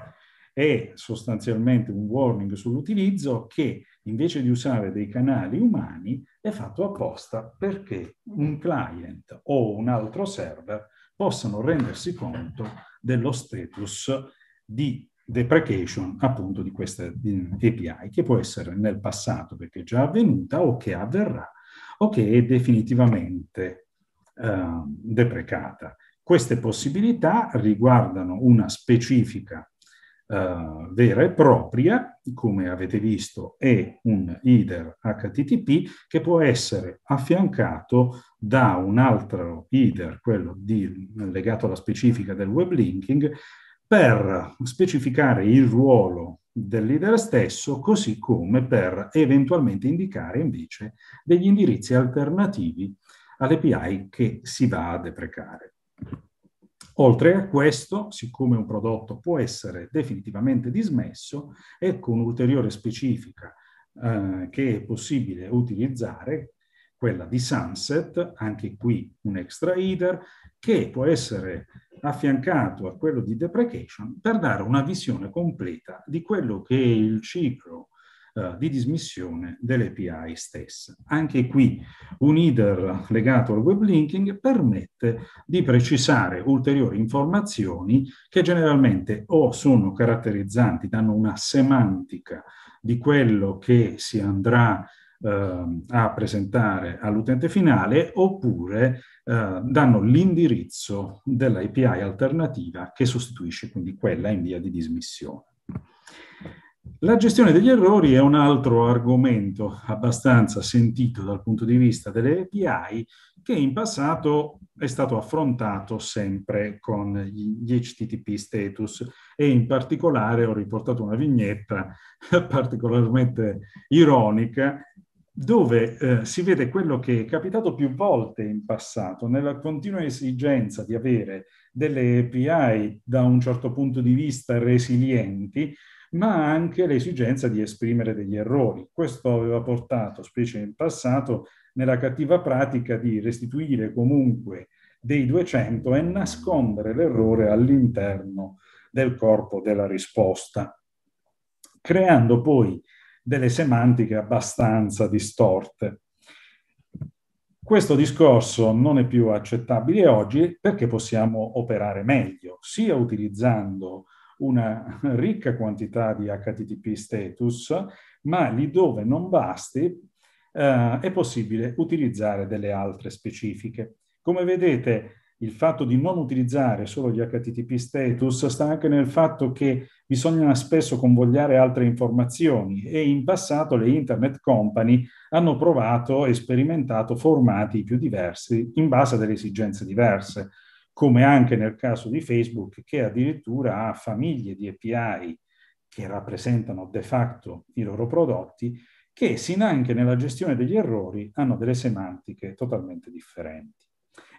È sostanzialmente un warning sull'utilizzo che invece di usare dei canali umani è fatto apposta perché un client o un altro server possano rendersi conto dello status di deprecation appunto di questa API che può essere nel passato perché è già avvenuta o che avverrà o che è definitivamente eh, deprecata. Queste possibilità riguardano una specifica eh, vera e propria, come avete visto è un header HTTP che può essere affiancato da un altro header, quello di, legato alla specifica del web linking, per specificare il ruolo del leader stesso, così come per eventualmente indicare invece degli indirizzi alternativi all'API che si va a deprecare. Oltre a questo, siccome un prodotto può essere definitivamente dismesso, ecco un'ulteriore specifica eh, che è possibile utilizzare quella di Sunset, anche qui un extra header, che può essere affiancato a quello di deprecation per dare una visione completa di quello che è il ciclo eh, di dismissione dell'API stessa. Anche qui un header legato al web linking permette di precisare ulteriori informazioni che generalmente o sono caratterizzanti, danno una semantica di quello che si andrà a eh, a presentare all'utente finale oppure eh, danno l'indirizzo dell'API alternativa che sostituisce quindi quella in via di dismissione. La gestione degli errori è un altro argomento abbastanza sentito dal punto di vista delle API che in passato è stato affrontato sempre con gli HTTP status e in particolare ho riportato una vignetta particolarmente ironica dove eh, si vede quello che è capitato più volte in passato, nella continua esigenza di avere delle API da un certo punto di vista resilienti, ma anche l'esigenza di esprimere degli errori. Questo aveva portato, specie in passato, nella cattiva pratica di restituire comunque dei 200 e nascondere l'errore all'interno del corpo della risposta, creando poi delle semantiche abbastanza distorte. Questo discorso non è più accettabile oggi perché possiamo operare meglio, sia utilizzando una ricca quantità di HTTP status, ma lì dove non basti eh, è possibile utilizzare delle altre specifiche. Come vedete, il fatto di non utilizzare solo gli HTTP status sta anche nel fatto che bisogna spesso convogliare altre informazioni e in passato le internet company hanno provato e sperimentato formati più diversi in base a delle esigenze diverse, come anche nel caso di Facebook che addirittura ha famiglie di API che rappresentano de facto i loro prodotti che sin anche nella gestione degli errori hanno delle semantiche totalmente differenti.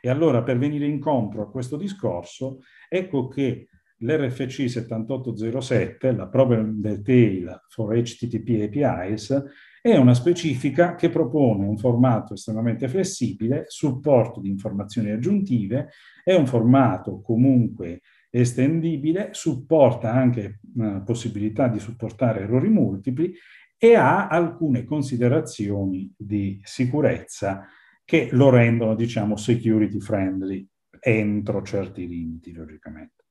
E allora per venire incontro a questo discorso, ecco che l'RFC 7807, la Problem Detail for HTTP APIs, è una specifica che propone un formato estremamente flessibile, supporto di informazioni aggiuntive, è un formato comunque estendibile, supporta anche eh, possibilità di supportare errori multipli e ha alcune considerazioni di sicurezza che lo rendono, diciamo, security friendly entro certi limiti, logicamente.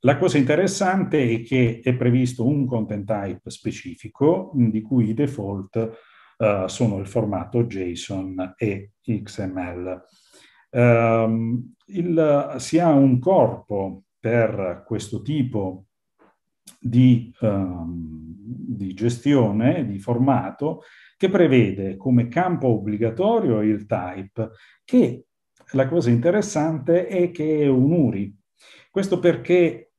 La cosa interessante è che è previsto un content type specifico di cui i default uh, sono il formato JSON e XML. Um, ehm, il, si ha un corpo per questo tipo di, um, di gestione, di formato, che prevede come campo obbligatorio il type, che la cosa interessante è che è un URI. Questo perché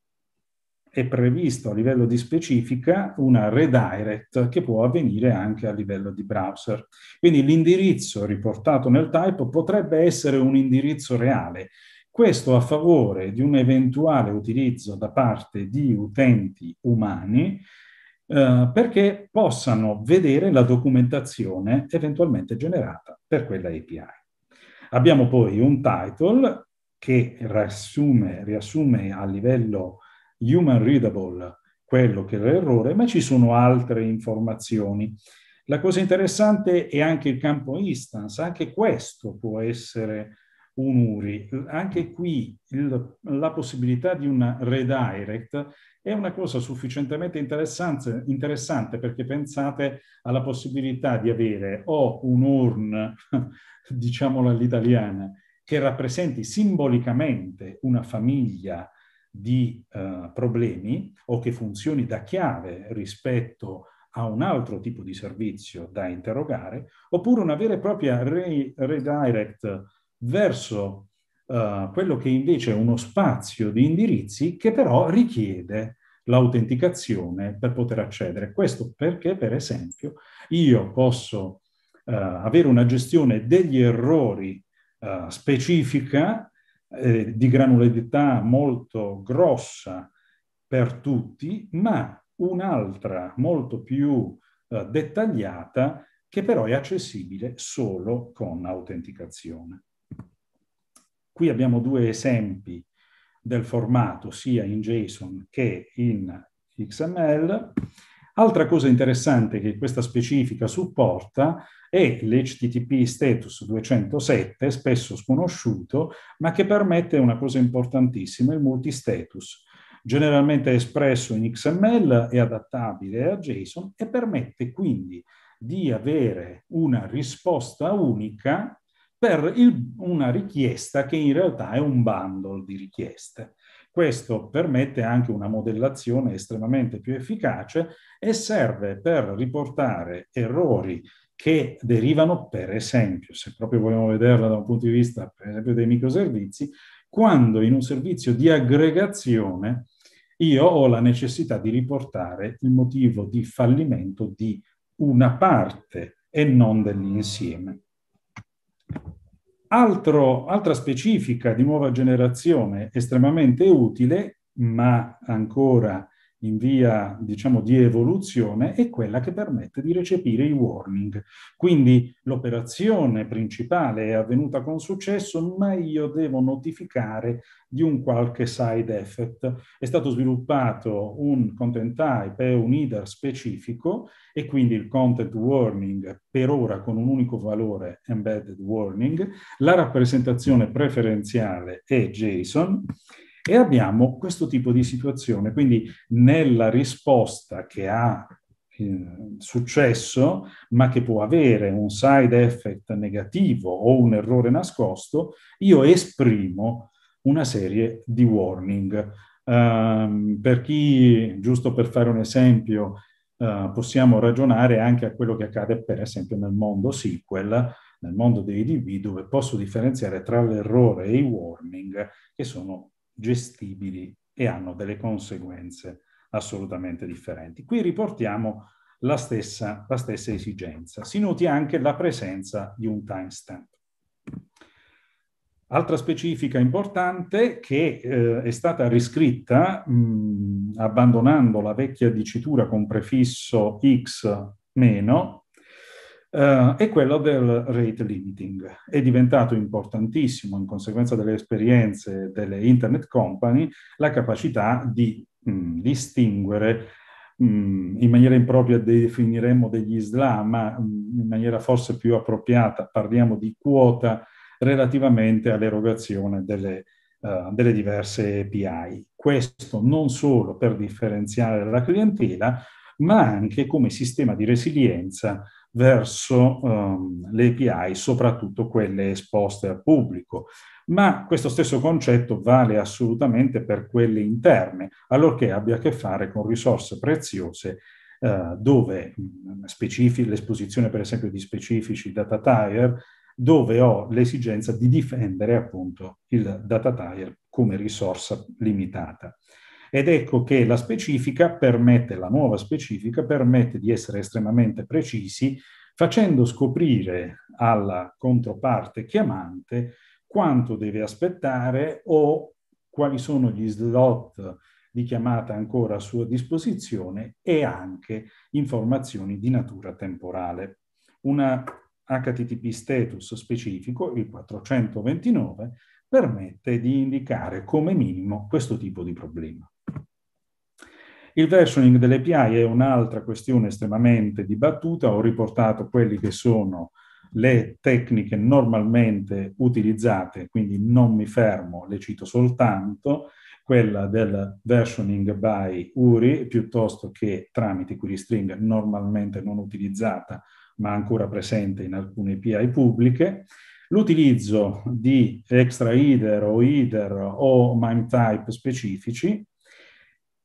è previsto a livello di specifica una redirect che può avvenire anche a livello di browser. Quindi l'indirizzo riportato nel type potrebbe essere un indirizzo reale. Questo a favore di un eventuale utilizzo da parte di utenti umani eh, perché possano vedere la documentazione eventualmente generata per quella API. Abbiamo poi un title che riassume, riassume a livello human readable quello che è l'errore, ma ci sono altre informazioni. La cosa interessante è anche il campo instance, anche questo può essere o muri. Anche qui il, la possibilità di una redirect è una cosa sufficientemente interessante, interessante perché pensate alla possibilità di avere o un URN, diciamola all'italiana, che rappresenti simbolicamente una famiglia di eh, problemi o che funzioni da chiave rispetto a un altro tipo di servizio da interrogare, oppure una vera e propria re redirect verso uh, quello che invece è uno spazio di indirizzi che però richiede l'autenticazione per poter accedere. Questo perché, per esempio, io posso uh, avere una gestione degli errori uh, specifica, eh, di granularità molto grossa per tutti, ma un'altra molto più dettagliata che però è accessibile solo con autenticazione. Qui abbiamo due esempi del formato sia in JSON che in XML. Altra cosa interessante che questa specifica supporta è l'HTTP status 207, spesso sconosciuto, ma che permette una cosa importantissima, il multistatus. Generalmente espresso in XML e adattabile a JSON e permette quindi di avere una risposta unica per il, una richiesta che in realtà è un bundle di richieste. Questo permette anche una modellazione estremamente più efficace e serve per riportare errori che derivano, per esempio, se proprio vogliamo vederla da un punto di vista, per esempio, dei microservizi, quando in un servizio di aggregazione io ho la necessità di riportare il motivo di fallimento di una parte e non dell'insieme. Altro, altra specifica di nuova generazione estremamente utile, ma ancora in via diciamo, di evoluzione è quella che permette di recepire i warning. Quindi l'operazione principale è avvenuta con successo, ma io devo notificare di un qualche side effect. È stato sviluppato un content type e un header specifico e quindi il content warning per ora con un unico valore embedded warning, la rappresentazione preferenziale è JSON e abbiamo questo tipo di situazione, quindi nella risposta che ha eh, successo, ma che può avere un side effect negativo o un errore nascosto, io esprimo una serie di warning. Um, per chi, giusto per fare un esempio, uh, possiamo ragionare anche a quello che accade per esempio nel mondo SQL, nel mondo dei DB, dove posso differenziare tra l'errore e i warning, che sono gestibili e hanno delle conseguenze assolutamente differenti. Qui riportiamo la stessa, la stessa esigenza. Si noti anche la presenza di un timestamp. Altra specifica importante che eh, è stata riscritta mh, abbandonando la vecchia dicitura con prefisso x meno eh, è quello del rate limiting. È diventato importantissimo in conseguenza delle esperienze delle internet company la capacità di mh, mm, distinguere mh, mm, in maniera impropria definiremmo degli islam, ma mh, mm, in maniera forse più appropriata parliamo di quota relativamente all'erogazione delle, uh, delle diverse API. Questo non solo per differenziare la clientela, ma anche come sistema di resilienza verso um, le API, soprattutto quelle esposte al pubblico. Ma questo stesso concetto vale assolutamente per quelle interne, allorché abbia a che fare con risorse preziose eh, dove mm, specific- l'esposizione per esempio di specifici data tire, dove ho l'esigenza di difendere appunto il data tire come risorsa limitata. Ed ecco che la specifica permette, la nuova specifica permette di essere estremamente precisi, facendo scoprire alla controparte chiamante quanto deve aspettare o quali sono gli slot di chiamata ancora a sua disposizione e anche informazioni di natura temporale. Una HTTP status specifico, il 429, permette di indicare come minimo questo tipo di problema. Il versioning delle API è un'altra questione estremamente dibattuta, ho riportato quelle che sono le tecniche normalmente utilizzate, quindi non mi fermo, le cito soltanto, quella del versioning by URI piuttosto che tramite query string normalmente non utilizzata ma ancora presente in alcune API pubbliche, l'utilizzo di extra header o header o MIME type specifici,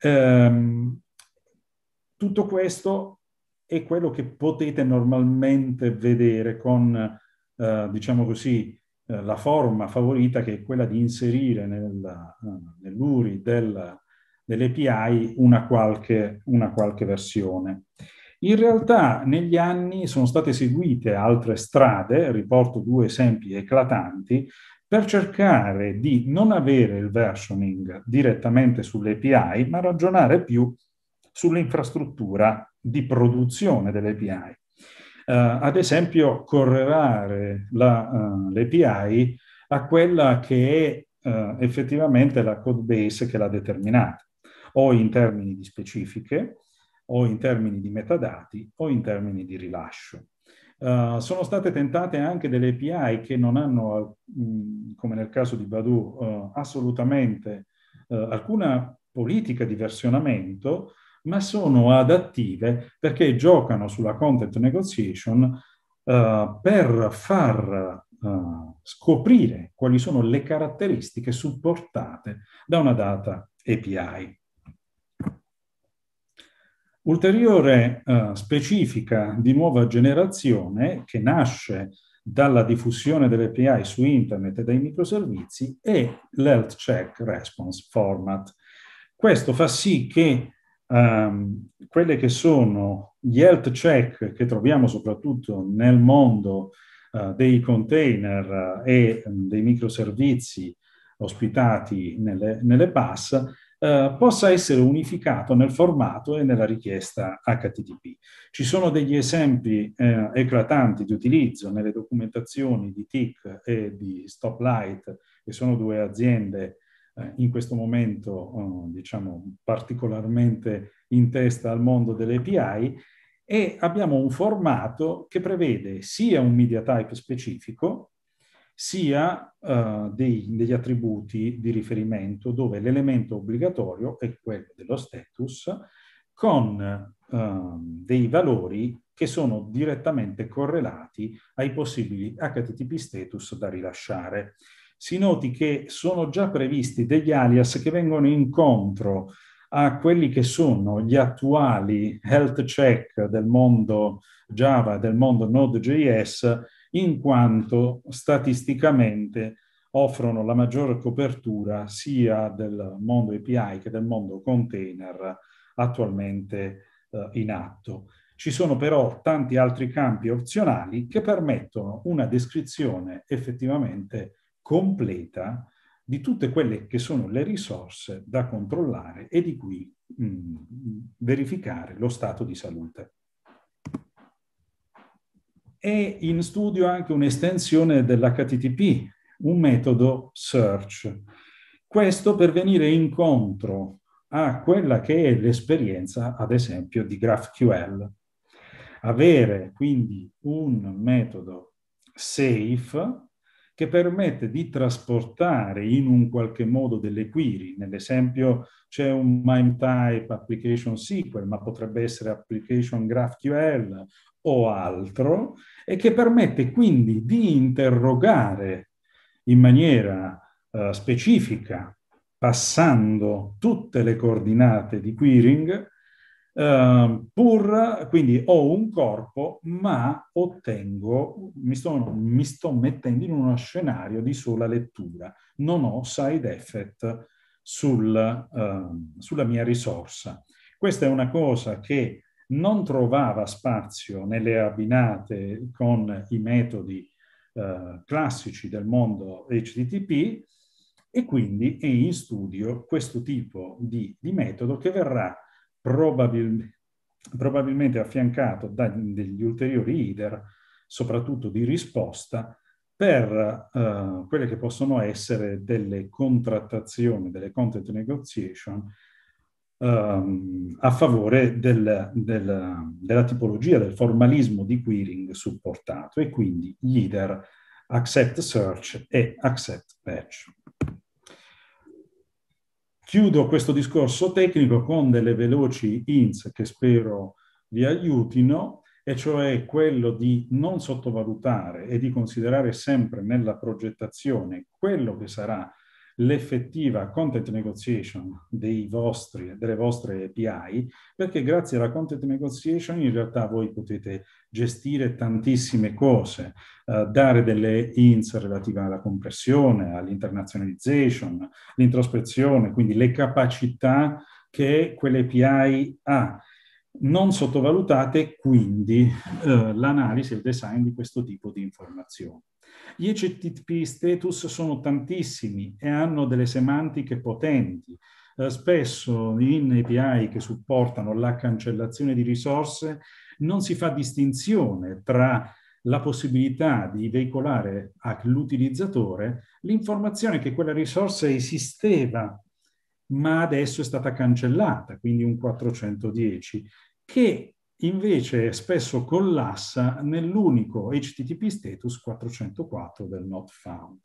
Ehm, tutto questo è quello che potete normalmente vedere con, eh, diciamo così, eh, la forma favorita che è quella di inserire nel, eh, nell'URI del, dell'API una qualche, una qualche versione. In realtà negli anni sono state seguite altre strade, riporto due esempi eclatanti, per cercare di non avere il versioning direttamente sull'API, ma ragionare più sull'infrastruttura di produzione dell'API. Uh, eh, ad esempio, correlare la, uh, eh, l'API a quella che è uh, effettivamente la code base che l'ha determinata, o in termini di specifiche, o in termini di metadati, o in termini di rilascio. Eh, sono state tentate anche delle API che non hanno, mh, mm, come nel caso di Badu, uh, eh, assolutamente uh, alcuna politica di versionamento, ma sono adattive perché giocano sulla content negotiation per far scoprire quali sono le caratteristiche supportate da una data API. Ulteriore eh, specifica di nuova generazione che nasce dalla diffusione delle API su internet e dai microservizi è l'Health Check Response Format. Questo fa sì che ehm, quelle che sono gli health check che troviamo soprattutto nel mondo eh, dei container eh, e mm, dei microservizi ospitati nelle, nelle bus eh, possa essere unificato nel formato e nella richiesta HTTP. Ci sono degli esempi eh, eclatanti di utilizzo nelle documentazioni di TIC e di Stoplight, che sono due aziende eh, in questo momento eh, diciamo, particolarmente in testa al mondo delle API, e abbiamo un formato che prevede sia un media type specifico, sia eh, dei, degli attributi di riferimento dove l'elemento obbligatorio è quello dello status con eh, dei valori che sono direttamente correlati ai possibili HTTP status da rilasciare. Si noti che sono già previsti degli alias che vengono incontro a quelli che sono gli attuali health check del mondo Java, del mondo Node.js, in quanto statisticamente offrono la maggior copertura sia del mondo API che del mondo container attualmente eh, in atto. Ci sono però tanti altri campi opzionali che permettono una descrizione effettivamente completa di tutte quelle che sono le risorse da controllare e di cui mh, mm, verificare lo stato di salute è in studio anche un'estensione dell'HTTP, un metodo search. Questo per venire incontro a quella che è l'esperienza, ad esempio, di GraphQL. Avere quindi un metodo safe che permette di trasportare in un qualche modo delle query. Nell'esempio c'è un MIME type application SQL, ma potrebbe essere application GraphQL o altro e che permette quindi di interrogare in maniera eh, specifica, passando tutte le coordinate di queering, eh, pur quindi ho un corpo, ma ottengo, mi sto, mi sto mettendo in uno scenario di sola lettura, non ho side effect sul, eh, sulla mia risorsa. Questa è una cosa che non trovava spazio nelle abbinate con i metodi eh, classici del mondo HTTP e quindi è in studio questo tipo di, di metodo che verrà probabil, probabilmente affiancato da degli ulteriori header, soprattutto di risposta, per eh, quelle che possono essere delle contrattazioni, delle content negotiation ehm, a favore del, del, della tipologia, del formalismo di querying supportato e quindi leader accept search e accept patch. Chiudo questo discorso tecnico con delle veloci ins che spero vi aiutino, e cioè quello di non sottovalutare e di considerare sempre nella progettazione quello che sarà l'effettiva content negotiation vostri, delle vostre API, perché grazie alla content negotiation in realtà voi potete gestire tantissime cose, eh, dare delle ins relative alla compressione, all'internazionalization, l'introspezione, quindi le capacità che quell'API ha non sottovalutate quindi eh, l'analisi e il design di questo tipo di informazioni. Gli HTTP status sono tantissimi e hanno delle semantiche potenti. Eh, spesso in API che supportano la cancellazione di risorse non si fa distinzione tra la possibilità di veicolare all'utilizzatore l'informazione che quella risorsa esisteva ma adesso è stata cancellata, quindi un 410, che invece spesso collassa nell'unico HTTP status 404 del not found.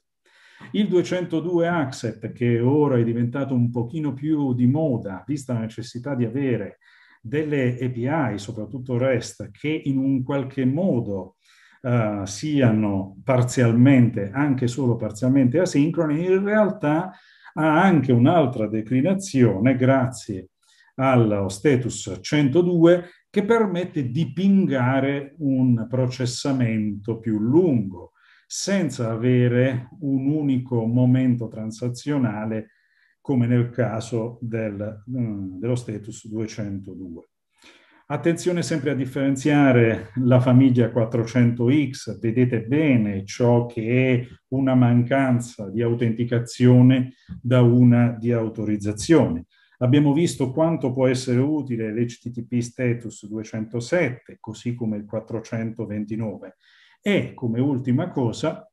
Il 202 Accept, che ora è diventato un pochino più di moda, vista la necessità di avere delle API, soprattutto REST, che in un qualche modo uh, siano parzialmente, anche solo parzialmente asincroni, in realtà ha anche un'altra declinazione grazie allo status 102 che permette di pingare un processamento più lungo senza avere un unico momento transazionale come nel caso del, mm, dello status 202. Attenzione sempre a differenziare la famiglia 400X, vedete bene ciò che è una mancanza di autenticazione da una di autorizzazione. Abbiamo visto quanto può essere utile l'HTTP status 207, così come il 429. E come ultima cosa,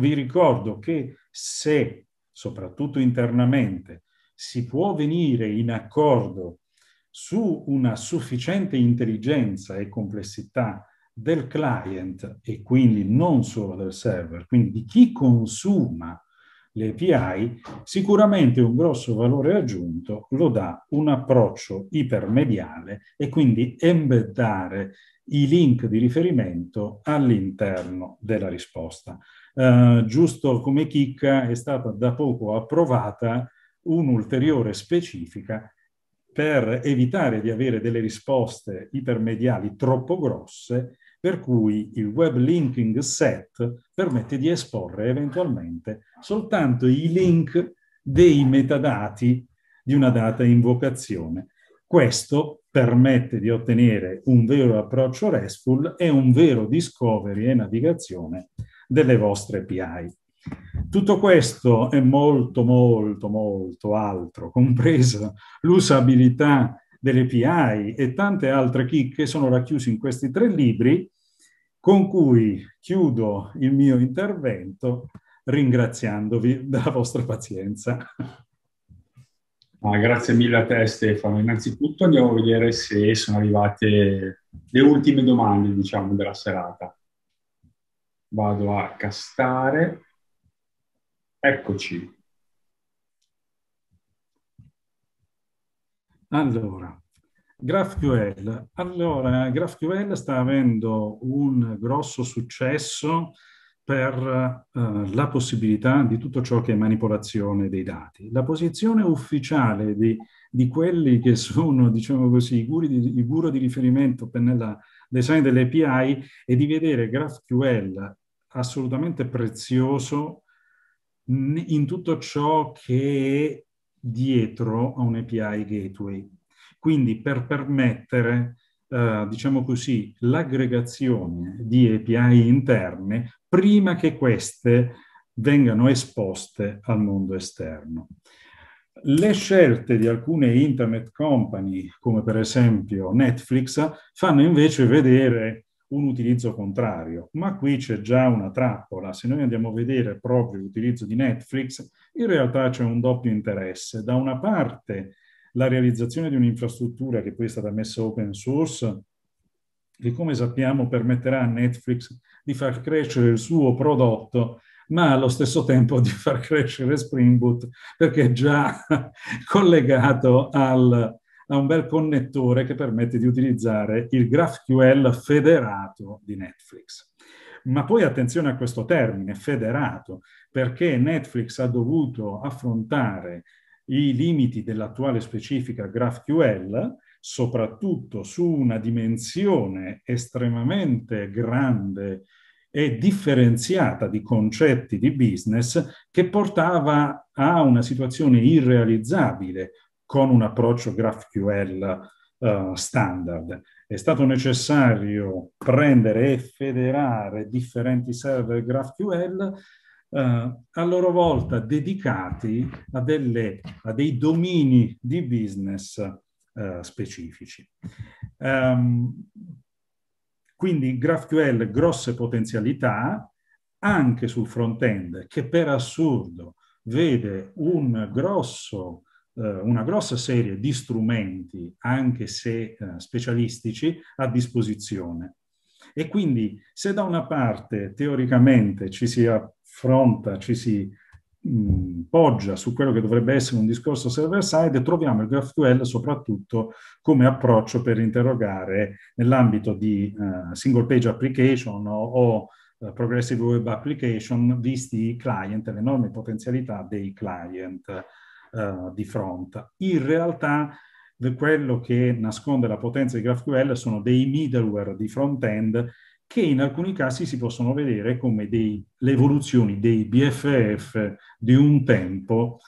vi ricordo che se, soprattutto internamente, si può venire in accordo su una sufficiente intelligenza e complessità del client e quindi non solo del server, quindi di chi consuma le sicuramente un grosso valore aggiunto lo dà un approccio ipermediale e quindi embeddare i link di riferimento all'interno della risposta. Eh, giusto come chicca è stata da poco approvata un'ulteriore specifica per evitare di avere delle risposte ipermediali troppo grosse per cui il web linking set permette di esporre eventualmente soltanto i link dei metadati di una data invocazione. Questo permette di ottenere un vero approccio RESTful e un vero discovery e navigazione delle vostre API. Tutto questo e molto, molto, molto altro, compresa l'usabilità delle PI e tante altre chicche sono racchiuse in questi tre libri con cui chiudo il mio intervento ringraziandovi della vostra pazienza. Ah, grazie mille a te Stefano. Innanzitutto andiamo a vedere se sono arrivate le ultime domande, diciamo, della serata. Vado a castare. Eccoci. Allora, GraphQL. Allora, GraphQL sta avendo un grosso successo per eh, la possibilità di tutto ciò che è manipolazione dei dati. La posizione ufficiale di, di quelli che sono, diciamo così, i guri di, i guru di riferimento per nella design delle API è di vedere GraphQL assolutamente prezioso in tutto ciò che è dietro a un API gateway. Quindi per permettere, eh, diciamo così, l'aggregazione di API interne prima che queste vengano esposte al mondo esterno. Le scelte di alcune internet company, come per esempio Netflix, fanno invece vedere un utilizzo contrario. Ma qui c'è già una trappola. Se noi andiamo a vedere proprio l'utilizzo di Netflix, in realtà c'è un doppio interesse. Da una parte la realizzazione di un'infrastruttura che poi è stata messa open source, che come sappiamo permetterà a Netflix di far crescere il suo prodotto ma allo stesso tempo di far crescere Spring Boot perché è già collegato al, da un bel connettore che permette di utilizzare il GraphQL federato di Netflix. Ma poi attenzione a questo termine, federato, perché Netflix ha dovuto affrontare i limiti dell'attuale specifica GraphQL, soprattutto su una dimensione estremamente grande e differenziata di concetti di business che portava a una situazione irrealizzabile con un approccio GraphQL uh, standard. È stato necessario prendere e federare differenti server GraphQL Uh, a loro volta dedicati a, delle, a dei domini di business uh, specifici. Um, quindi GraphQL grosse potenzialità anche sul front-end che per assurdo vede un grosso eh, una grossa serie di strumenti, anche se eh, specialistici, a disposizione. E quindi se da una parte teoricamente ci si affronta, ci si mh, mm, poggia su quello che dovrebbe essere un discorso server-side, troviamo il GraphQL soprattutto come approccio per interrogare nell'ambito di uh, single page application o, o uh, progressive web application, visti i client, le enormi potenzialità dei client eh, di fronte. In realtà quello che nasconde la potenza di GraphQL sono dei middleware di front-end che in alcuni casi si possono vedere come dei, le evoluzioni dei BFF di un tempo,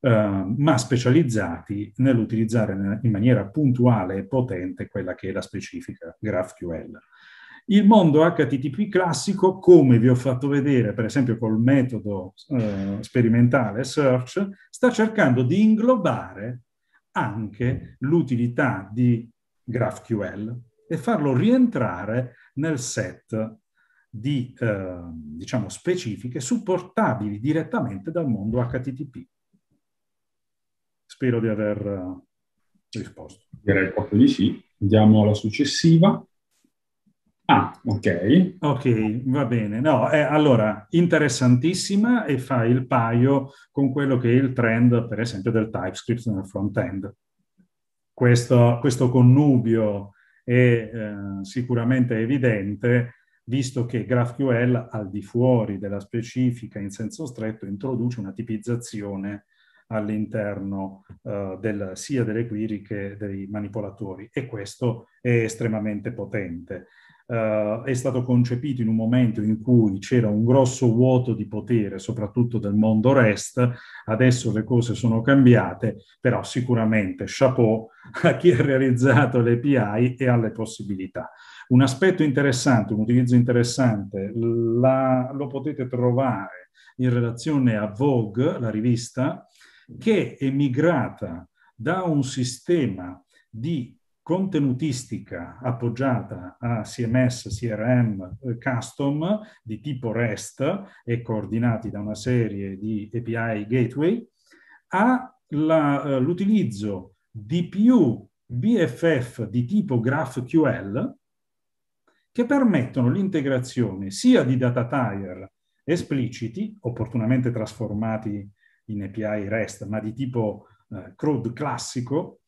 eh, ma specializzati nell'utilizzare in maniera puntuale e potente quella che è la specifica GraphQL. Il mondo HTTP classico, come vi ho fatto vedere, per esempio col metodo eh, sperimentale search, sta cercando di inglobare anche l'utilità di GraphQL e farlo rientrare nel set di eh, diciamo specifiche supportabili direttamente dal mondo HTTP. Spero di aver eh, risposto. Direi proprio di sì. Andiamo alla successiva. Ah, ok. Ok, va bene. No, è, eh, allora, interessantissima e fa il paio con quello che è il trend, per esempio, del TypeScript nel front-end. Questo, questo connubio è eh, sicuramente evidente, visto che GraphQL, al di fuori della specifica in senso stretto, introduce una tipizzazione all'interno eh, del, sia delle query che dei manipolatori e questo è estremamente potente eh, è stato concepito in un momento in cui c'era un grosso vuoto di potere, soprattutto del mondo rest, adesso le cose sono cambiate, però sicuramente chapeau a chi ha realizzato l'API e alle possibilità. Un aspetto interessante, un utilizzo interessante, la, lo potete trovare in relazione a Vogue, la rivista, che è migrata da un sistema di contenutistica appoggiata a CMS, CRM, eh, custom di tipo REST e coordinati da una serie di API gateway, ha eh, l'utilizzo di più BFF di tipo GraphQL che permettono l'integrazione sia di data tire espliciti, opportunamente trasformati in API REST, ma di tipo eh, CRUD classico,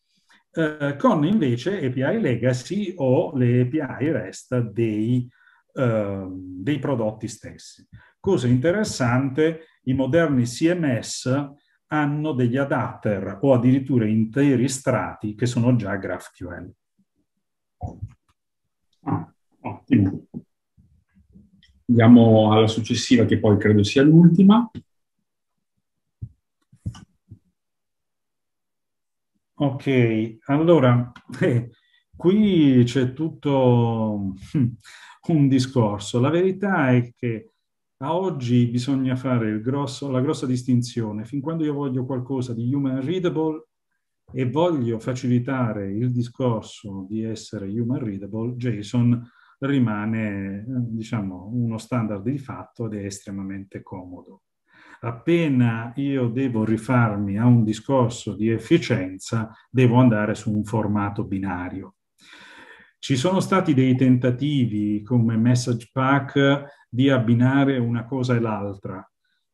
eh, con invece API legacy o le API REST dei, eh, dei prodotti stessi. Cosa interessante, i moderni CMS hanno degli adapter o addirittura interi strati che sono già GraphQL. Ah, ottimo. Andiamo alla successiva che poi credo sia l'ultima. Ok, allora eh, qui c'è tutto hm, un discorso. La verità è che a oggi bisogna fare grosso, la grossa distinzione. Fin quando io voglio qualcosa di human readable e voglio facilitare il discorso di essere human readable, JSON rimane, eh, diciamo, uno standard di fatto ed è estremamente comodo appena io devo rifarmi a un discorso di efficienza, devo andare su un formato binario. Ci sono stati dei tentativi come Message Pack di abbinare una cosa e l'altra,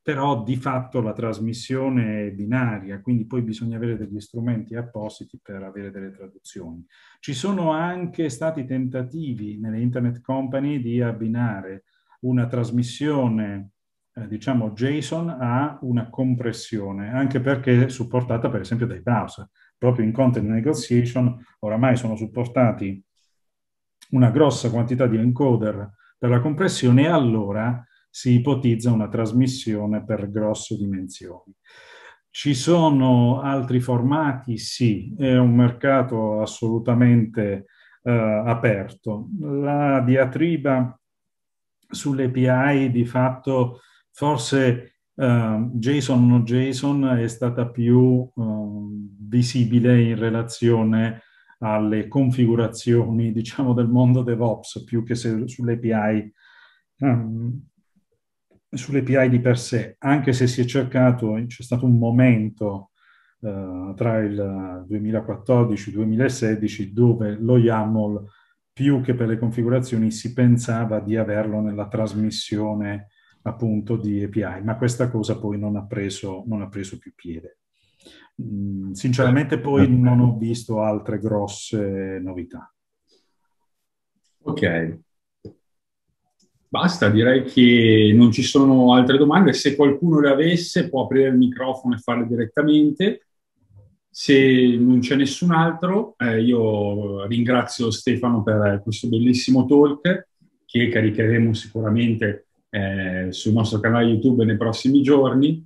però di fatto la trasmissione è binaria, quindi poi bisogna avere degli strumenti appositi per avere delle traduzioni. Ci sono anche stati tentativi nelle internet company di abbinare una trasmissione eh, diciamo, JSON ha una compressione, anche perché è supportata per esempio dai browser. Proprio in content negotiation oramai sono supportati una grossa quantità di encoder per la compressione e allora si ipotizza una trasmissione per grosse dimensioni. Ci sono altri formati? Sì, è un mercato assolutamente eh, aperto. La diatriba sull'API di fatto Forse uh, ehm, JSON o JSON è stata più uh, visibile in relazione alle configurazioni, diciamo, del mondo DevOps, più che sull'API, um, ehm, sull'API di per sé, anche se si è cercato, c'è stato un momento uh, tra il 2014 e il 2016 dove lo YAML più che per le configurazioni si pensava di averlo nella trasmissione appunto di API, ma questa cosa poi non ha preso, non ha preso più piede. Mm, sinceramente poi eh. non ho visto altre grosse novità. Ok, basta, direi che non ci sono altre domande. Se qualcuno le avesse può aprire il microfono e farle direttamente. Se non c'è nessun altro, eh, io ringrazio Stefano per questo bellissimo talk che caricheremo sicuramente eh, sul nostro canale YouTube nei prossimi giorni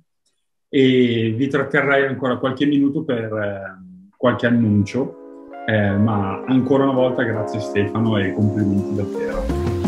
e vi tratterrei ancora qualche minuto per eh, qualche annuncio, eh, ma ancora una volta grazie Stefano e complimenti davvero.